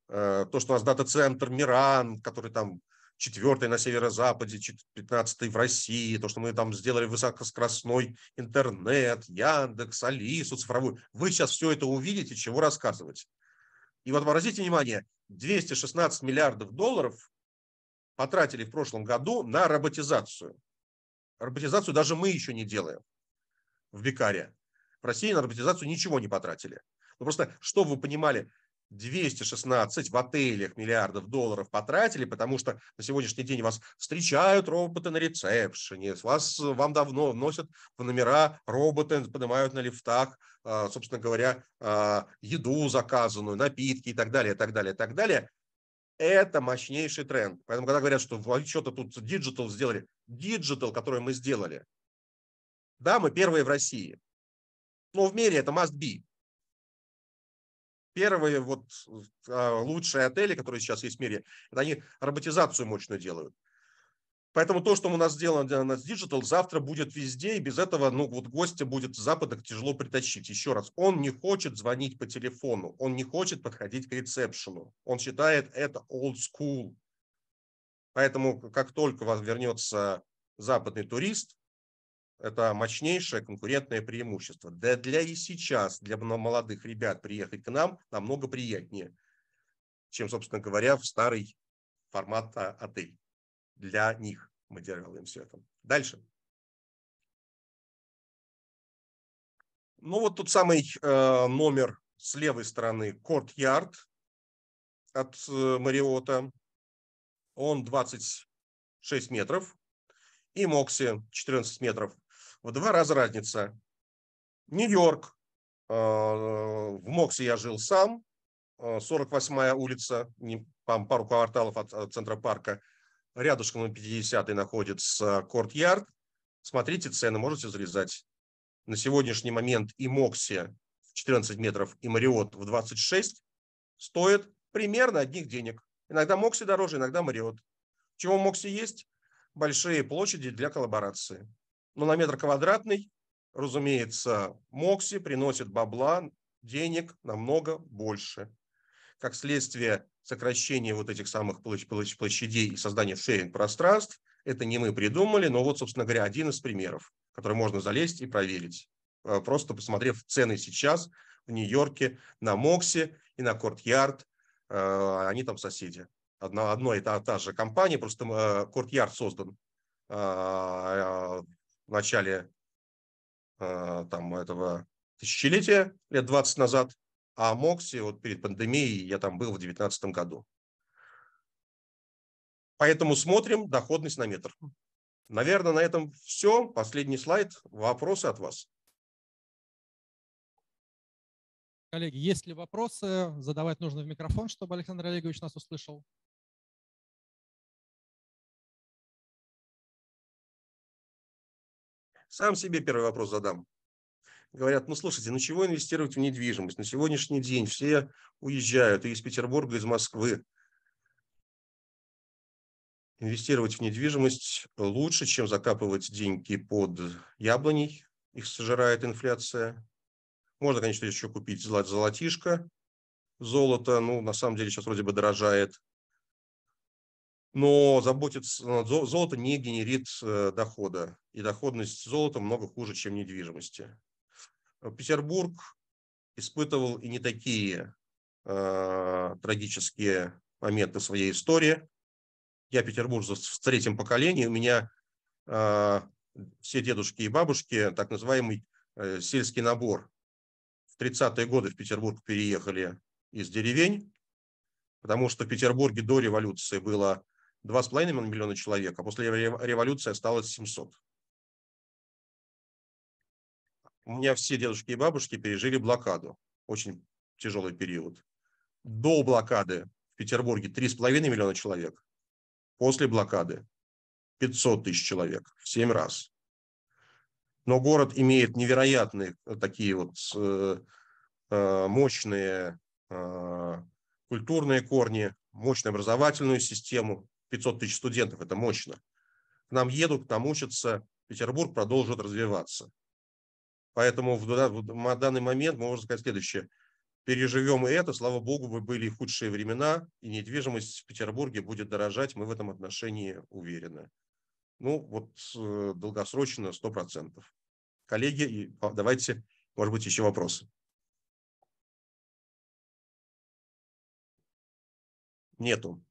то, что у нас дата-центр Миран, который там четвертый на северо-западе, пятнадцатый в России, то, что мы там сделали высокоскоростной интернет, Яндекс, Алису цифровую. Вы сейчас все это увидите, чего рассказывать. И вот обратите внимание, 216 миллиардов долларов потратили в прошлом году на роботизацию. Роботизацию даже мы еще не делаем в Бикаре. В России на роботизацию ничего не потратили. Ну, просто, чтобы вы понимали, 216 в отелях миллиардов долларов потратили, потому что на сегодняшний день вас встречают роботы на ресепшене, вас, э, вам давно вносят в номера роботы, поднимают на лифтах, э, собственно говоря, э, еду заказанную, напитки и так далее, и так далее, и так далее. Это мощнейший тренд. Поэтому, когда говорят, что что-то тут диджитал сделали, диджитал, который мы сделали, да, мы первые в России, но в мире это must be первые вот а, лучшие отели, которые сейчас есть в мире, это они роботизацию мощно делают. Поэтому то, что у нас сделано на Digital, завтра будет везде, и без этого, ну, вот гостя будет с Запада тяжело притащить. Еще раз, он не хочет звонить по телефону, он не хочет подходить к ресепшену. Он считает это old school. Поэтому как только вас вернется западный турист, это мощнейшее конкурентное преимущество. Да для и сейчас, для молодых ребят приехать к нам намного приятнее, чем, собственно говоря, в старый формат а, отель. Для них мы делаем все это. Дальше. Ну вот тот самый э, номер с левой стороны Courtyard от э, Мариота. Он 26 метров. И Мокси 14 метров. В два раза разница. Нью-Йорк. Э, в Моксе я жил сам. 48-я э, улица, пару кварталов от центра парка. Рядышком на 50-й находится Корт-Ярд. Смотрите цены, можете залезать. На сегодняшний момент и Мокси в 14 метров, и Мариот в 26 стоят примерно одних денег. Иногда Мокси дороже, иногда Мариот. Чего Мокси есть? Большие площади для коллаборации. Но на метр квадратный, разумеется, Мокси приносит бабла, денег намного больше. Как следствие сокращения вот этих самых площадей и создания шейн пространств, это не мы придумали, но вот, собственно говоря, один из примеров, который можно залезть и проверить, э, просто посмотрев цены сейчас в Нью-Йорке на Моксе и на Корт-Ярд, э, они там соседи. Одна, одно и та, та же компания, просто Корт-Ярд э, создан в начале э, там, этого тысячелетия, лет 20 назад, а Мокси вот перед пандемией, я там был в 2019 году. Поэтому смотрим доходность на метр. Наверное, на этом все. Последний слайд. Вопросы от вас. Коллеги, есть ли вопросы? Задавать нужно в микрофон, чтобы Александр Олегович нас услышал. Сам себе первый вопрос задам. Говорят, ну слушайте, на чего инвестировать в недвижимость? На сегодняшний день все уезжают и из Петербурга, и из Москвы. Инвестировать в недвижимость лучше, чем закапывать деньги под яблоней. Их сожирает инфляция. Можно, конечно, еще купить золотишко, золото, ну, на самом деле сейчас вроде бы дорожает но заботиться, э, золото не генерит э, дохода, и доходность золота много хуже, чем недвижимости. Э, Петербург испытывал и не такие э, трагические моменты своей истории. Я петербуржец в третьем поколении, у меня э, все дедушки и бабушки, так называемый э, сельский набор. В 30-е годы в Петербург переехали из деревень, потому что в Петербурге до революции было 2,5 миллиона человек, а после революции осталось 700. У меня все дедушки и бабушки пережили блокаду, очень тяжелый период. До блокады в Петербурге 3,5 миллиона человек, после блокады 500 тысяч человек, в 7 раз. Но город имеет невероятные э, такие вот э, мощные э, культурные корни, мощную образовательную систему, 500 тысяч студентов, это мощно. К нам едут, к нам учатся, Петербург продолжит развиваться. Поэтому в, в данный момент мы можем сказать следующее. Переживем и это, слава богу, мы были и худшие времена, и недвижимость в Петербурге будет дорожать, мы в этом отношении уверены. Ну, вот э, долгосрочно 100%. Коллеги, а, давайте, может быть, еще вопросы. Нету.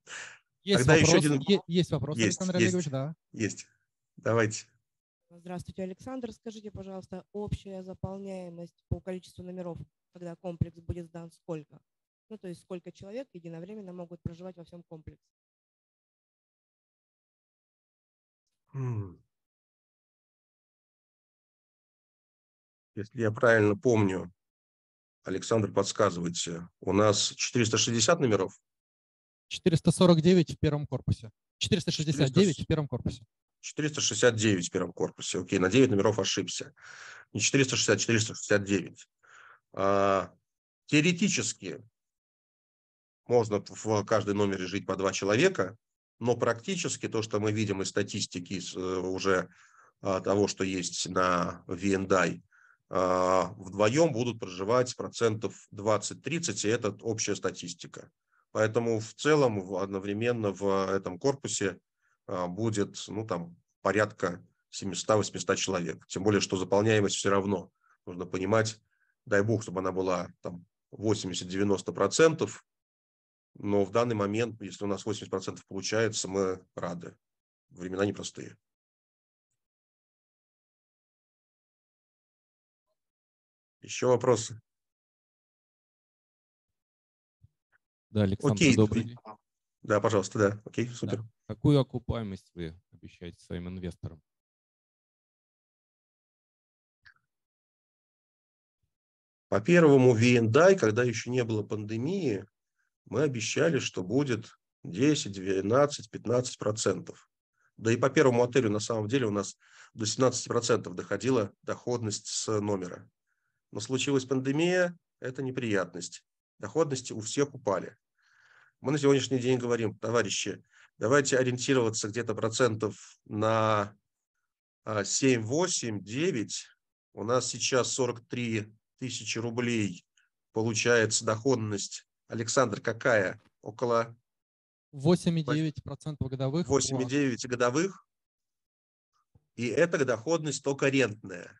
Есть Тогда вопрос, еще один... Е- есть вопрос, есть, Александр есть, Олегович, да. Есть. Давайте. Здравствуйте, Александр. Скажите, пожалуйста, общая заполняемость по количеству номеров, когда комплекс будет сдан, сколько? Ну, то есть сколько человек единовременно могут проживать во всем комплексе? Хм. Если я правильно помню, Александр, подсказывайте, у нас 460 номеров? 449 в первом корпусе. 469 400... в первом корпусе. 469 в первом корпусе. Окей, на 9 номеров ошибся. Не 460, 469. А, теоретически можно в каждом номере жить по два человека, но практически то, что мы видим из статистики из, э, уже а, того, что есть на VNDAI, а, вдвоем будут проживать процентов 20-30, и это общая статистика. Поэтому в целом одновременно в этом корпусе а, будет ну, там, порядка 700-800 человек. Тем более, что заполняемость все равно. Нужно понимать, дай бог, чтобы она была там 80-90%, но в данный момент, если у нас 80% получается, мы рады. Времена непростые. Еще вопросы? Да, Александр, окей. добрый день. Да, пожалуйста, да. Окей, супер. Да. Какую окупаемость вы обещаете своим инвесторам? По первому VNDI, когда еще не было пандемии, мы обещали, что будет 10, 12, 15 процентов. Да и по первому отелю на самом деле у нас до 17 процентов доходила доходность с номера. Но случилась пандемия, это неприятность доходности у всех упали. Мы на сегодняшний день говорим, товарищи, давайте ориентироваться где-то процентов на 7, 8, 9. У нас сейчас 43 тысячи рублей получается доходность. Александр, какая? Около 8,9% годовых. 8,9% годовых. И это доходность только рентная.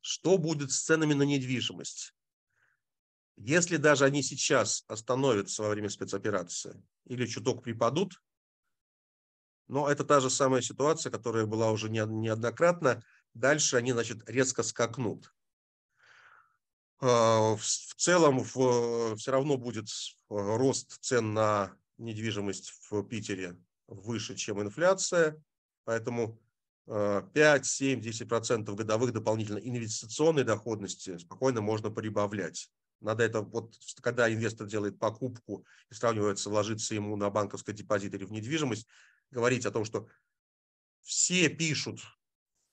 Что будет с ценами на недвижимость? Если даже они сейчас остановятся во время спецоперации или чуток припадут, но это та же самая ситуация, которая была уже неоднократно, дальше они, значит, резко скакнут. А, в целом все равно будет э, рост цен на недвижимость в Питере выше, чем инфляция, поэтому 5, 7, 10% годовых дополнительно инвестиционной доходности спокойно можно прибавлять. Надо это, вот когда инвестор делает покупку и сравнивается, ложится ему на банковский депозит или в недвижимость, говорить о том, что все пишут,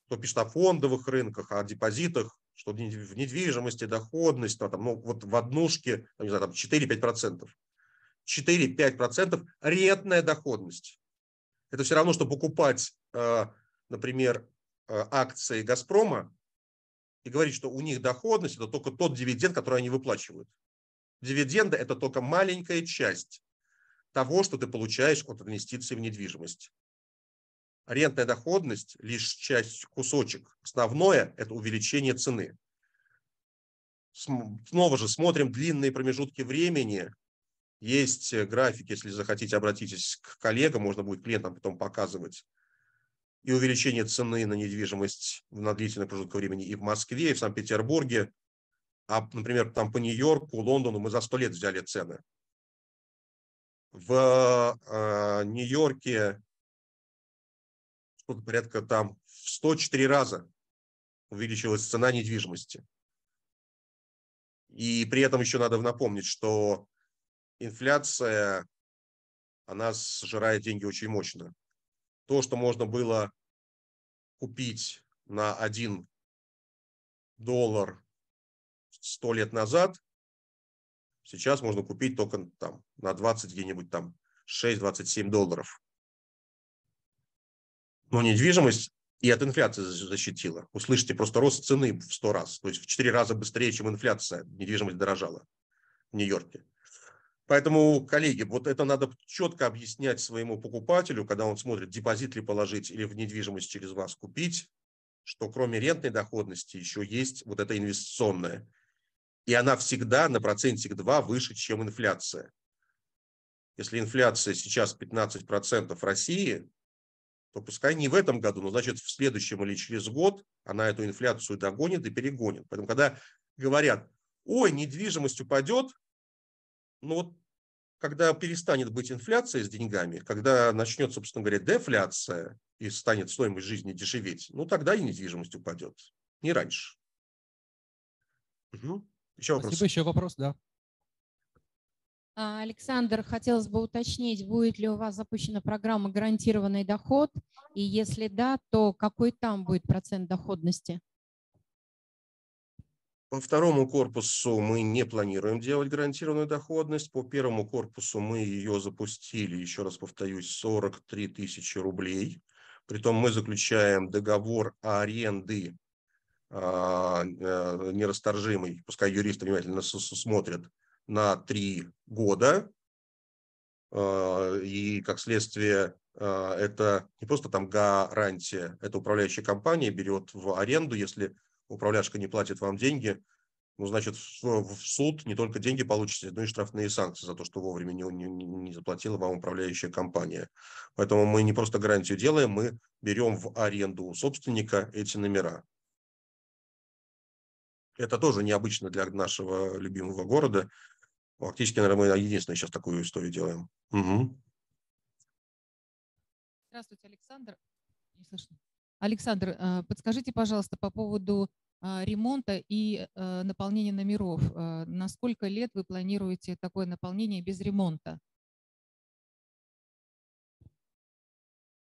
кто пишет о фондовых рынках, о депозитах, что в недвижимости доходность, там, ну, вот в однушке, там, не знаю, там 4-5%. 4-5% рентная доходность. Это все равно, что покупать, э, например, э, акции «Газпрома» и говорить, что у них доходность – это только тот дивиденд, который они выплачивают. Дивиденды – это только маленькая часть того, что ты получаешь от инвестиций в недвижимость. Рентная доходность – лишь часть, кусочек. Основное – это увеличение цены. Снова же смотрим длинные промежутки времени. Есть э, график, если захотите, обратитесь к коллегам, можно будет клиентам потом показывать и увеличение цены на недвижимость на длительный промежуток времени и в Москве, и в Санкт-Петербурге. А, например, там по Нью-Йорку, Лондону мы за 100 лет взяли цены. В э, Нью-Йорке что-то порядка там в 104 раза увеличилась цена недвижимости. И при этом еще надо напомнить, что инфляция, она сжирает деньги очень мощно то, что можно было купить на 1 доллар 100 лет назад, сейчас можно купить только там на 20 где-нибудь там 6-27 долларов. Но недвижимость и от инфляции защитила. Услышите, просто рост цены в 100 раз, то есть в 4 раза быстрее, чем инфляция, недвижимость дорожала в Нью-Йорке. Поэтому, коллеги, вот это надо четко объяснять своему покупателю, когда он смотрит, депозит ли положить или в недвижимость через вас купить, что кроме рентной доходности еще есть вот эта инвестиционная. И она всегда на процентик 2 выше, чем инфляция. Если инфляция сейчас 15% в России, то пускай не в этом году, но значит в следующем или через год она эту инфляцию догонит и перегонит. Поэтому когда говорят, ой, недвижимость упадет, но ну, вот когда перестанет быть инфляция с деньгами, когда начнет, собственно говоря, дефляция и станет стоимость жизни дешеветь, ну тогда и недвижимость упадет. Не раньше. Угу. Еще вопрос. Спасибо, еще вопрос, да. А, Александр, хотелось бы уточнить, будет ли у вас запущена программа «Гарантированный доход», и если да, то какой там будет процент доходности? По второму корпусу мы не планируем делать гарантированную доходность. По первому корпусу мы ее запустили, еще раз повторюсь, 43 тысячи рублей. Притом мы заключаем договор аренды а, а, нерасторжимый, пускай юристы внимательно смотрят, на три года. А, и как следствие а, это не просто там гарантия, это управляющая компания берет в аренду, если управляшка не платит вам деньги, ну, значит, в суд не только деньги получите, но и штрафные санкции за то, что вовремя не, не, не заплатила вам управляющая компания. Поэтому мы не просто гарантию делаем, мы берем в аренду у собственника эти номера. Это тоже необычно для нашего любимого города. Фактически, наверное, мы единственное сейчас такую историю делаем. Угу. Здравствуйте, Александр. Не слышно. Александр, э, подскажите, пожалуйста, по поводу а, ремонта и э, наполнения номеров. Э, на сколько лет вы планируете такое наполнение без ремонта?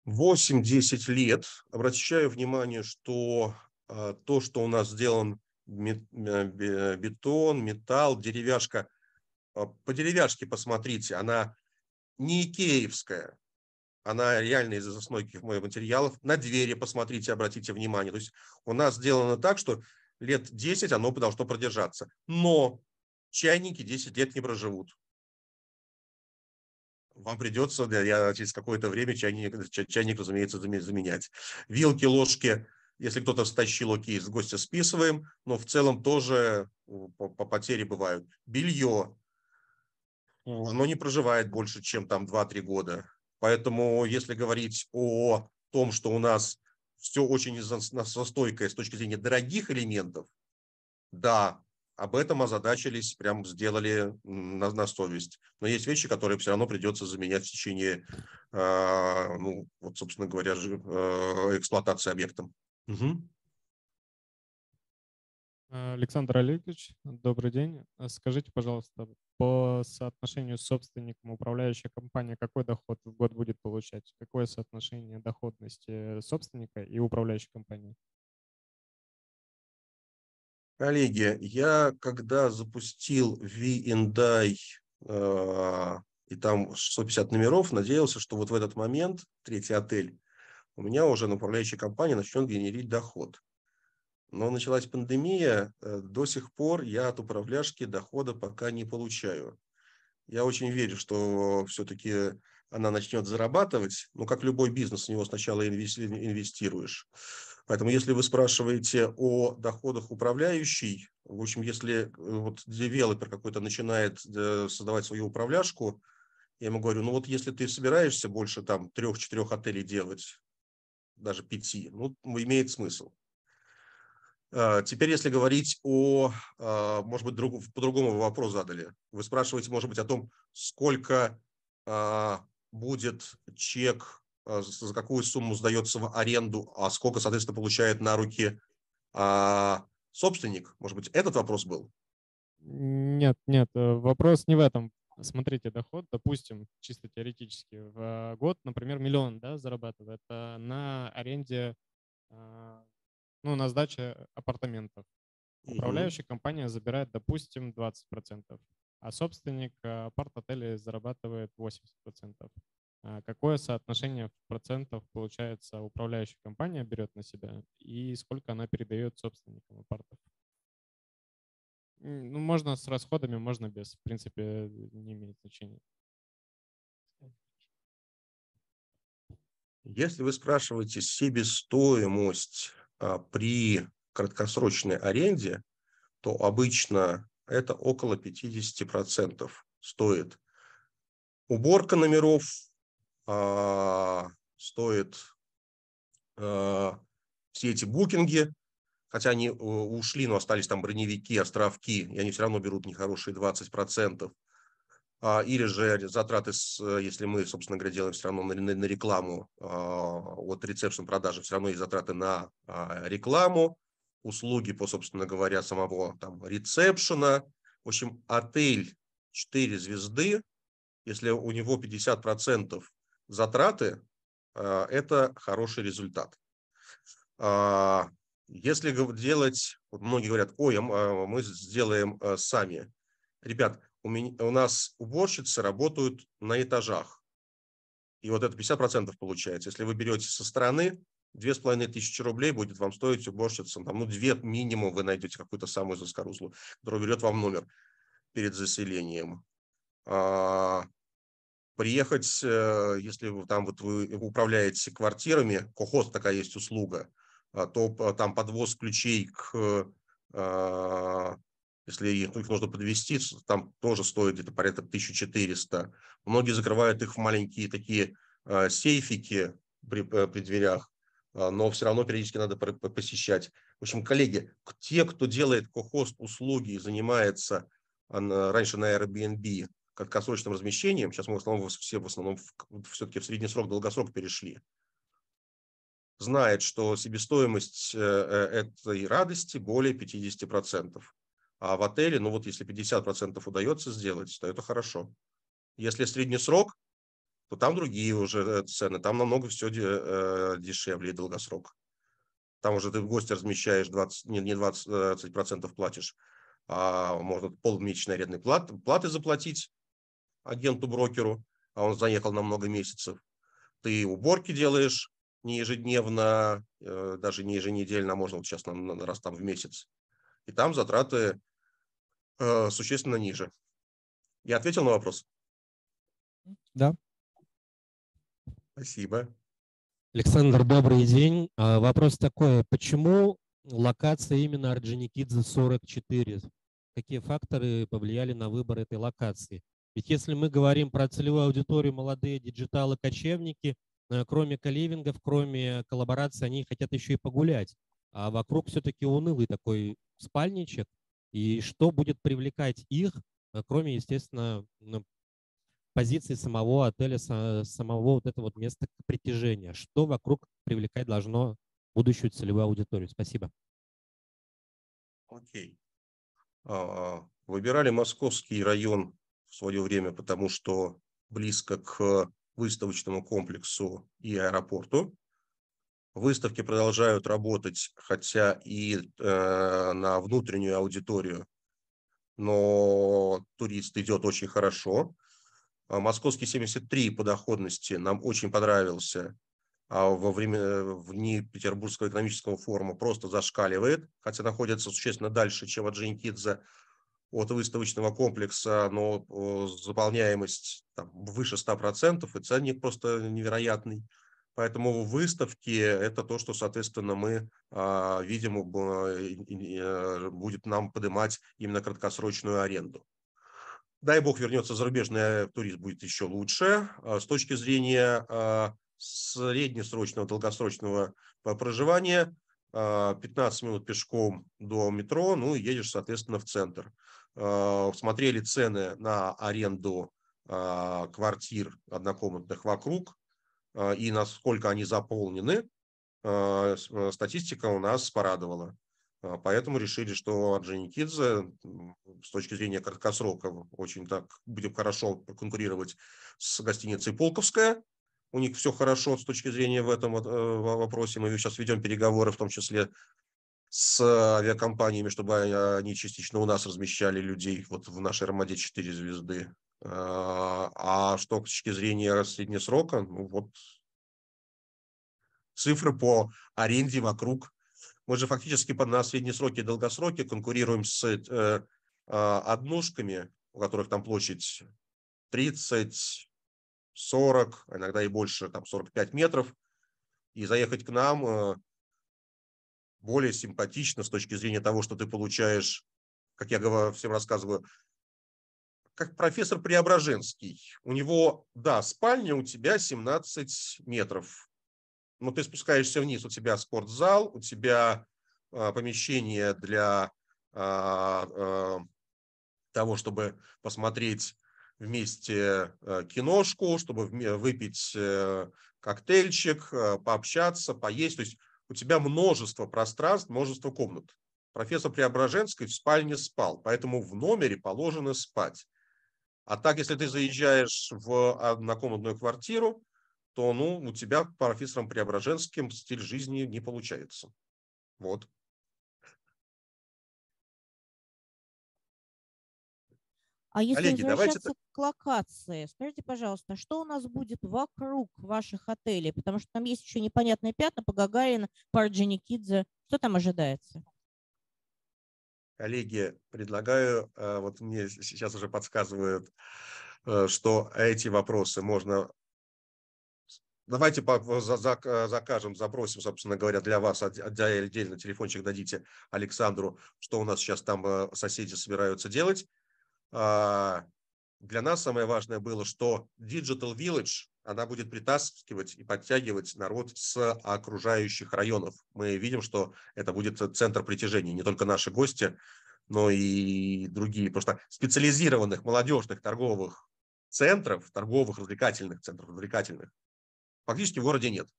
8-10 лет. Обращаю внимание, что а, то, что у нас сделан бетон, металл, деревяшка. А, по деревяшке посмотрите, она не икеевская она реально из основных материалов. На двери посмотрите, обратите внимание. То есть у нас сделано так, что лет 10 оно должно продержаться. Но чайники 10 лет не проживут. Вам придется я, через какое-то время чайник, чайник, разумеется, заменять. Вилки, ложки, если кто-то стащил, окей, с гостя списываем, но в целом тоже по, по потере бывают. Белье, оно не проживает больше, чем там 2-3 года. Поэтому если говорить о том, что у нас все очень настойкое с точки зрения дорогих элементов, да, об этом озадачились, прям сделали на, на совесть. Но есть вещи, которые все равно придется заменять в течение, э, ну, вот, собственно говоря, э, эксплуатации объекта. Угу. Александр Олегович, добрый день. Скажите, пожалуйста, по соотношению с собственником управляющая компания какой доход в год будет получать? Какое соотношение доходности собственника и управляющей компании? Коллеги, я когда запустил V&I а, и там 150 номеров, надеялся, что вот в этот момент, третий отель, у меня уже направляющая компания начнет генерить доход но началась пандемия, э, до сих пор я от управляшки дохода пока не получаю. Я очень верю, что все-таки она начнет зарабатывать, ну, как любой бизнес, в него сначала инвестируешь. Поэтому, если вы спрашиваете о доходах управляющей, в общем, если э, вот девелопер какой-то начинает э, создавать свою управляшку, я ему говорю, ну вот если ты собираешься больше там трех-четырех отелей делать, даже пяти, ну, имеет смысл. Э, теперь, если говорить о, э, может быть, друг, по-другому вопрос задали. Вы спрашиваете, может быть, о том, сколько э, будет чек, за какую сумму сдается в аренду, а сколько, соответственно, получает на руки собственник. Может быть, этот вопрос был? Нет, нет, вопрос не в этом. Смотрите, доход, допустим, чисто теоретически, в год, например, миллион да, зарабатывает на аренде ну, на сдаче апартаментов. Управляющая компания забирает, допустим, 20%, а собственник а, апарт-отеля зарабатывает 80%. А какое соотношение процентов, получается, управляющая компания берет на себя и сколько она передает собственникам апартов? Ну, можно с расходами, можно без. В принципе, не имеет значения. Если вы спрашиваете себестоимость а, при краткосрочной аренде, то обычно это около 50% стоит уборка номеров, а, стоит а, все эти букинги, хотя они э, ушли, но остались там броневики, островки, и они все равно берут нехорошие 20%. А, или же затраты, с, э, если мы, собственно говоря, делаем все равно на, на, на рекламу, а, от рецепшн продажи все равно есть затраты на а, рекламу, услуги по, собственно говоря, самого там рецепшена. В общем, отель 4 звезды, если у него 50% затраты, это хороший результат. Если делать, многие говорят, ой, мы сделаем э, сами. Ребят, у, меня, у нас уборщицы работают на этажах. И вот это 50% получается. Если вы берете со стороны, 2500 рублей будет вам стоить уборщица, там, ну, 2 минимум вы найдете какую-то самую заскорузлую, которая берет вам номер перед заселением. А, приехать, э, если вы, там вот вы управляете квартирами, кохоз такая есть услуга, а, то а, там подвоз ключей к э, если их, нужно подвести, там тоже стоит где-то порядка 1400. Многие закрывают их в маленькие такие э, сейфики при, э, при дверях, э, но все равно периодически надо посещать. В общем, коллеги, те, кто делает кохост услуги и занимается она, а, раньше на Airbnb как краткосрочным размещением, сейчас мы в основном все в основном все-таки в средний срок, долгосрок перешли, знает, что себестоимость э, э, этой радости более 50%. процентов. А в отеле, ну вот если 50% удается сделать, то это хорошо. Если средний срок, то там другие уже э, цены, там намного все э, дешевле и долгосрок. Там уже ты в гости размещаешь 20, не 20% платишь, а можно полмесячной арендной плат платы заплатить агенту-брокеру, а он заехал на много месяцев. Ты уборки делаешь не ежедневно, э, даже не еженедельно, а можно вот сейчас, раз там в месяц. И там затраты Э, существенно ниже. Я ответил на вопрос? Да. Спасибо. Александр, добрый день. А, вопрос такой. Почему локация именно Орджоникидзе 44? Какие факторы повлияли на выбор этой локации? Ведь если мы говорим про целевую аудиторию молодые диджиталы-кочевники, э, кроме каливингов, кроме коллабораций, они хотят еще и погулять. А вокруг все-таки унылый такой спальничек. И что будет привлекать их, э, кроме, естественно, позиции самого отеля, самого вот этого вот места притяжения? Что вокруг привлекать должно будущую целевую аудиторию? Спасибо. Окей. Okay. А, выбирали московский район в свое время, потому что близко к выставочному комплексу и аэропорту. Выставки продолжают работать, хотя и э, на внутреннюю аудиторию, но турист идет очень хорошо. А Московский 73 по доходности нам очень понравился, а во время в дни Петербургского экономического форума просто зашкаливает, хотя находится существенно дальше, чем от Женькидзе от выставочного комплекса, но э, заполняемость там, выше 100%, и ценник просто невероятный – Поэтому выставки – это то, что, соответственно, мы а, видим, э, будет нам поднимать именно краткосрочную аренду. Дай бог вернется зарубежный турист, будет еще лучше. А, с точки зрения а, среднесрочного, долгосрочного проживания, 15 минут пешком до метро, ну, едешь, соответственно, в центр. Смотрели цены на аренду квартир однокомнатных вокруг а, и насколько они заполнены, а, э, статистика у нас порадовала. А, поэтому решили, что Орджоникидзе с точки зрения краткосрока очень так будем хорошо конкурировать с гостиницей «Полковская». У них все хорошо с точки зрения в этом э, вопросе. Мы сейчас ведем переговоры в том числе с авиакомпаниями, чтобы они частично у нас размещали людей вот в нашей «Армаде 4 звезды». Э, а с точки зрения среднесрока, ну вот цифры по аренде вокруг. Мы же фактически на среднесроке и долгосроке конкурируем с э, а, однушками, у которых там площадь 30, 40, а иногда и больше, там 45 метров. И заехать к нам э, более симпатично с точки зрения того, что ты получаешь, как я всем рассказываю, как профессор Преображенский. У него, да, спальня у тебя 17 метров. Но ты спускаешься вниз, у тебя спортзал, у тебя а, помещение для а, а, того, чтобы посмотреть вместе э, киношку, чтобы выпить э, коктейльчик, э, пообщаться, поесть. То есть у тебя множество пространств, множество комнат. Профессор Преображенский в спальне спал, поэтому в номере положено спать. А так, если ты заезжаешь в однокомнатную квартиру, то ну, у тебя по профессорам Преображенским стиль жизни не получается. Вот. А если Коллеги, возвращаться давайте... к локации, скажите, пожалуйста, что у нас будет вокруг ваших отелей? Потому что там есть еще непонятные пятна по Гагарина, по Орджоникидзе. Что там ожидается? Коллеги, предлагаю, э, вот мне сейчас уже подсказывают, э, что эти вопросы можно... Давайте э, закажем, запросим, собственно говоря, для вас отдельно телефончик дадите Александру, что у нас сейчас там соседи собираются делать. А, для нас самое важное было, что Digital Village, она будет притаскивать и подтягивать народ с окружающих районов. Мы видим, что это будет центр притяжения, не только наши гости, но и другие, просто специализированных молодежных торговых центров, торговых, развлекательных центров, развлекательных, фактически в городе нет.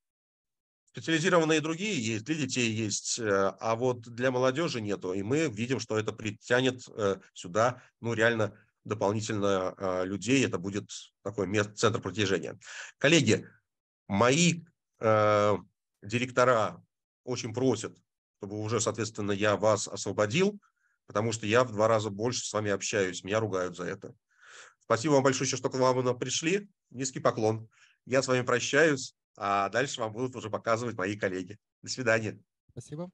Специализированные другие есть, для детей есть, э, а вот для молодежи нету. И мы видим, что это притянет э, сюда, ну, реально дополнительно э, людей. Это будет такой мест, центр протяжения. Коллеги, мои э, директора очень просят, чтобы уже, соответственно, я вас освободил, потому что я в два раза больше с вами общаюсь. Меня ругают за это. Спасибо вам большое, что к вам пришли. Низкий поклон. Я с вами прощаюсь, а дальше вам будут уже показывать мои коллеги. До свидания. Спасибо.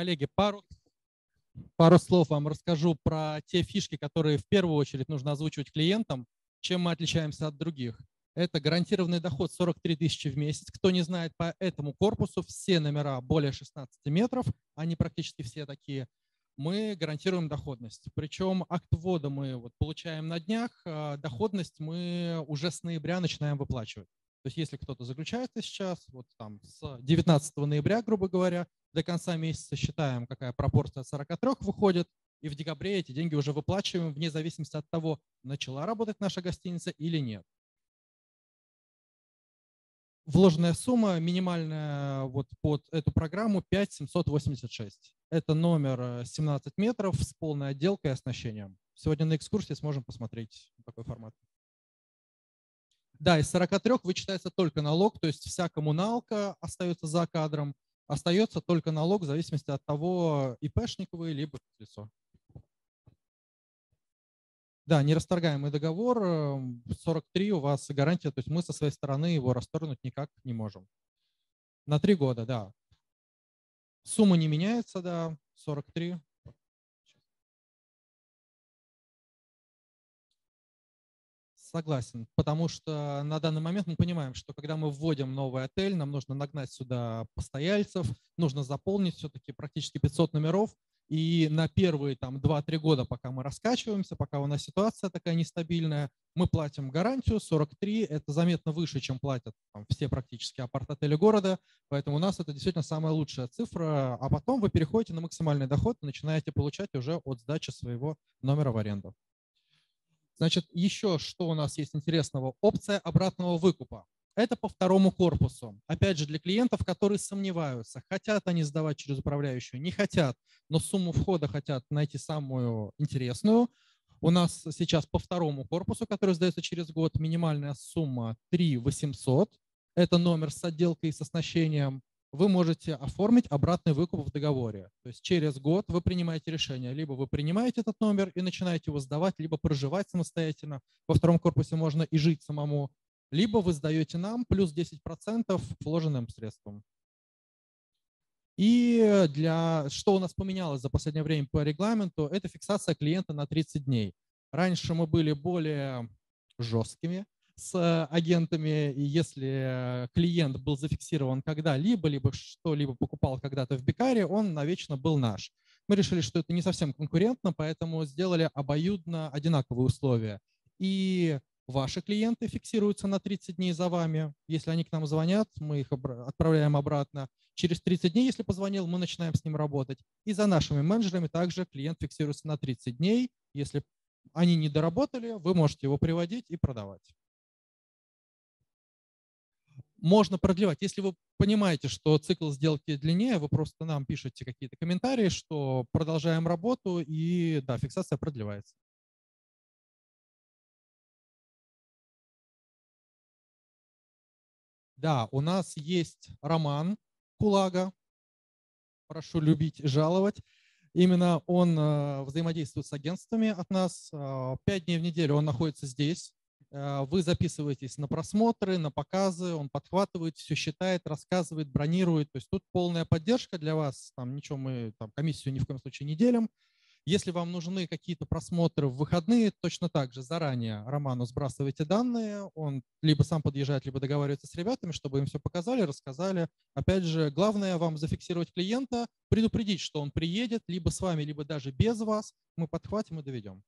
коллеги, пару, пару слов вам расскажу про те фишки, которые в первую очередь нужно озвучивать клиентам, чем мы отличаемся от других. Это гарантированный доход 43 тысячи в месяц. Кто не знает, по этому корпусу все номера более 16 метров, они практически все такие, мы гарантируем доходность. Причем акт ввода мы вот получаем на днях, а доходность мы уже с ноября начинаем выплачивать. То есть если кто-то заключается сейчас, вот там с 19 ноября, грубо говоря, до конца месяца считаем, какая пропорция от 43 выходит, и в декабре эти деньги уже выплачиваем вне зависимости от того, начала работать наша гостиница или нет. Вложенная сумма минимальная вот под эту программу 5786. Это номер 17 э, метров с полной отделкой и оснащением. Сегодня на экскурсии сможем посмотреть такой формат. Да, из 43 вычитается только налог, то есть вся коммуналка остается за кадром, остается только налог в зависимости от того, э, ИПшник вы, либо лицо. Да, нерасторгаемый договор, 43 э, у вас гарантия, то есть мы со своей стороны его расторгнуть никак не можем. На три года, да. Сумма не меняется, да, 43. согласен, потому что на данный момент мы понимаем, что когда мы вводим новый отель, нам нужно нагнать сюда постояльцев, нужно заполнить все-таки практически 500 номеров, и на первые там 2-3 года, пока мы раскачиваемся, пока у нас ситуация такая нестабильная, мы платим гарантию 43, это заметно выше, чем платят там, все практически апарт-отели города, поэтому у нас это действительно самая лучшая цифра, а потом вы переходите на максимальный доход и начинаете получать уже от сдачи своего номера в аренду. Значит, еще что у нас есть интересного? Опция обратного выкупа. Это по второму корпусу. Опять же, для клиентов, которые сомневаются, хотят они сдавать через управляющую, не хотят, но сумму входа хотят найти самую интересную. У нас сейчас по второму корпусу, который сдается через год, минимальная сумма 3 800. Это номер с отделкой и с оснащением вы можете оформить обратный выкуп в договоре. То есть через год вы принимаете решение, либо вы принимаете этот номер и начинаете его сдавать, либо проживать самостоятельно. Во втором корпусе можно и жить самому, либо вы сдаете нам плюс 10% вложенным средством. И для, что у нас поменялось за последнее время по регламенту, это фиксация клиента на 30 дней. Раньше мы были более жесткими, с э, агентами, и если э, клиент был зафиксирован когда-либо, либо что-либо покупал когда-то в Бикаре, он навечно был наш. Мы решили, что это не совсем конкурентно, поэтому сделали обоюдно одинаковые условия. И ваши клиенты фиксируются на 30 дней за вами. Если они к нам звонят, мы их отправляем обратно. Через 30 дней, если позвонил, мы начинаем с ним работать. И за нашими менеджерами также клиент фиксируется на 30 дней. Если они не доработали, вы можете его приводить и продавать можно продлевать. Если вы понимаете, что цикл сделки длиннее, вы просто нам пишете какие-то комментарии, что продолжаем работу и да, фиксация продлевается. Да, у нас есть роман Кулага. Прошу любить и жаловать. Именно он э, взаимодействует с агентствами от нас. Э, пять дней в неделю он находится здесь. Э, вы записываетесь на просмотры, на показы, он подхватывает, все считает, рассказывает, бронирует. То есть тут полная поддержка для вас, там ничего мы там, комиссию ни в коем случае не делим. Если вам нужны какие-то просмотры в выходные, точно так же заранее Роману сбрасывайте данные, он либо сам подъезжает, либо договаривается с ребятами, чтобы им все показали, рассказали. Опять же, главное вам зафиксировать клиента, предупредить, что он приедет, либо с вами, либо даже без вас. Мы подхватим и доведем.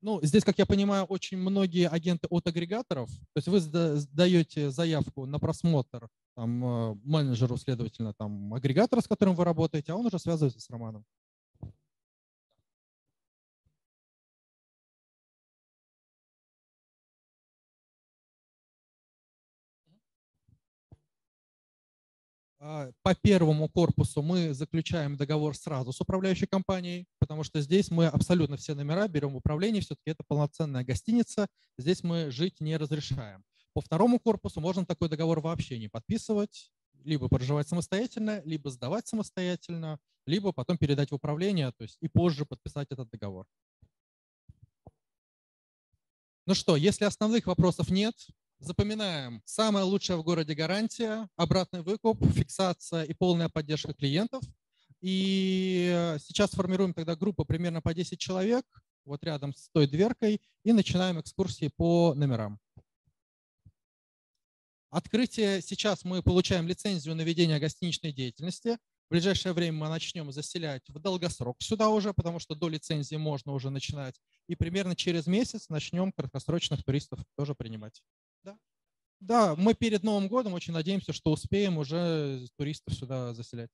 Ну, здесь, как я понимаю, очень многие агенты от агрегаторов, то есть вы сдаете заявку на просмотр там, э, менеджеру, следовательно, там, агрегатора, с которым вы работаете, а он уже связывается с Романом. А, по первому корпусу мы заключаем договор сразу с управляющей компанией, потому что здесь мы абсолютно все номера берем в управление, все-таки это полноценная гостиница, здесь мы жить не разрешаем. По второму корпусу можно такой договор вообще не подписывать, либо проживать самостоятельно, либо сдавать самостоятельно, либо потом передать в управление, то есть и позже подписать этот договор. Ну что, если основных вопросов нет, Запоминаем. Самая лучшая в городе гарантия, обратный выкуп, фиксация и полная поддержка клиентов. И э, сейчас формируем тогда группу примерно по 10 человек, вот рядом с той дверкой, и начинаем экскурсии по номерам. Открытие. Сейчас мы получаем лицензию на ведение гостиничной деятельности. В ближайшее время мы начнем заселять в долгосрок сюда уже, потому что до лицензии можно уже начинать. И примерно через месяц начнем краткосрочных туристов тоже принимать. Да, мы перед Новым годом очень надеемся, что успеем уже туристов сюда заселять.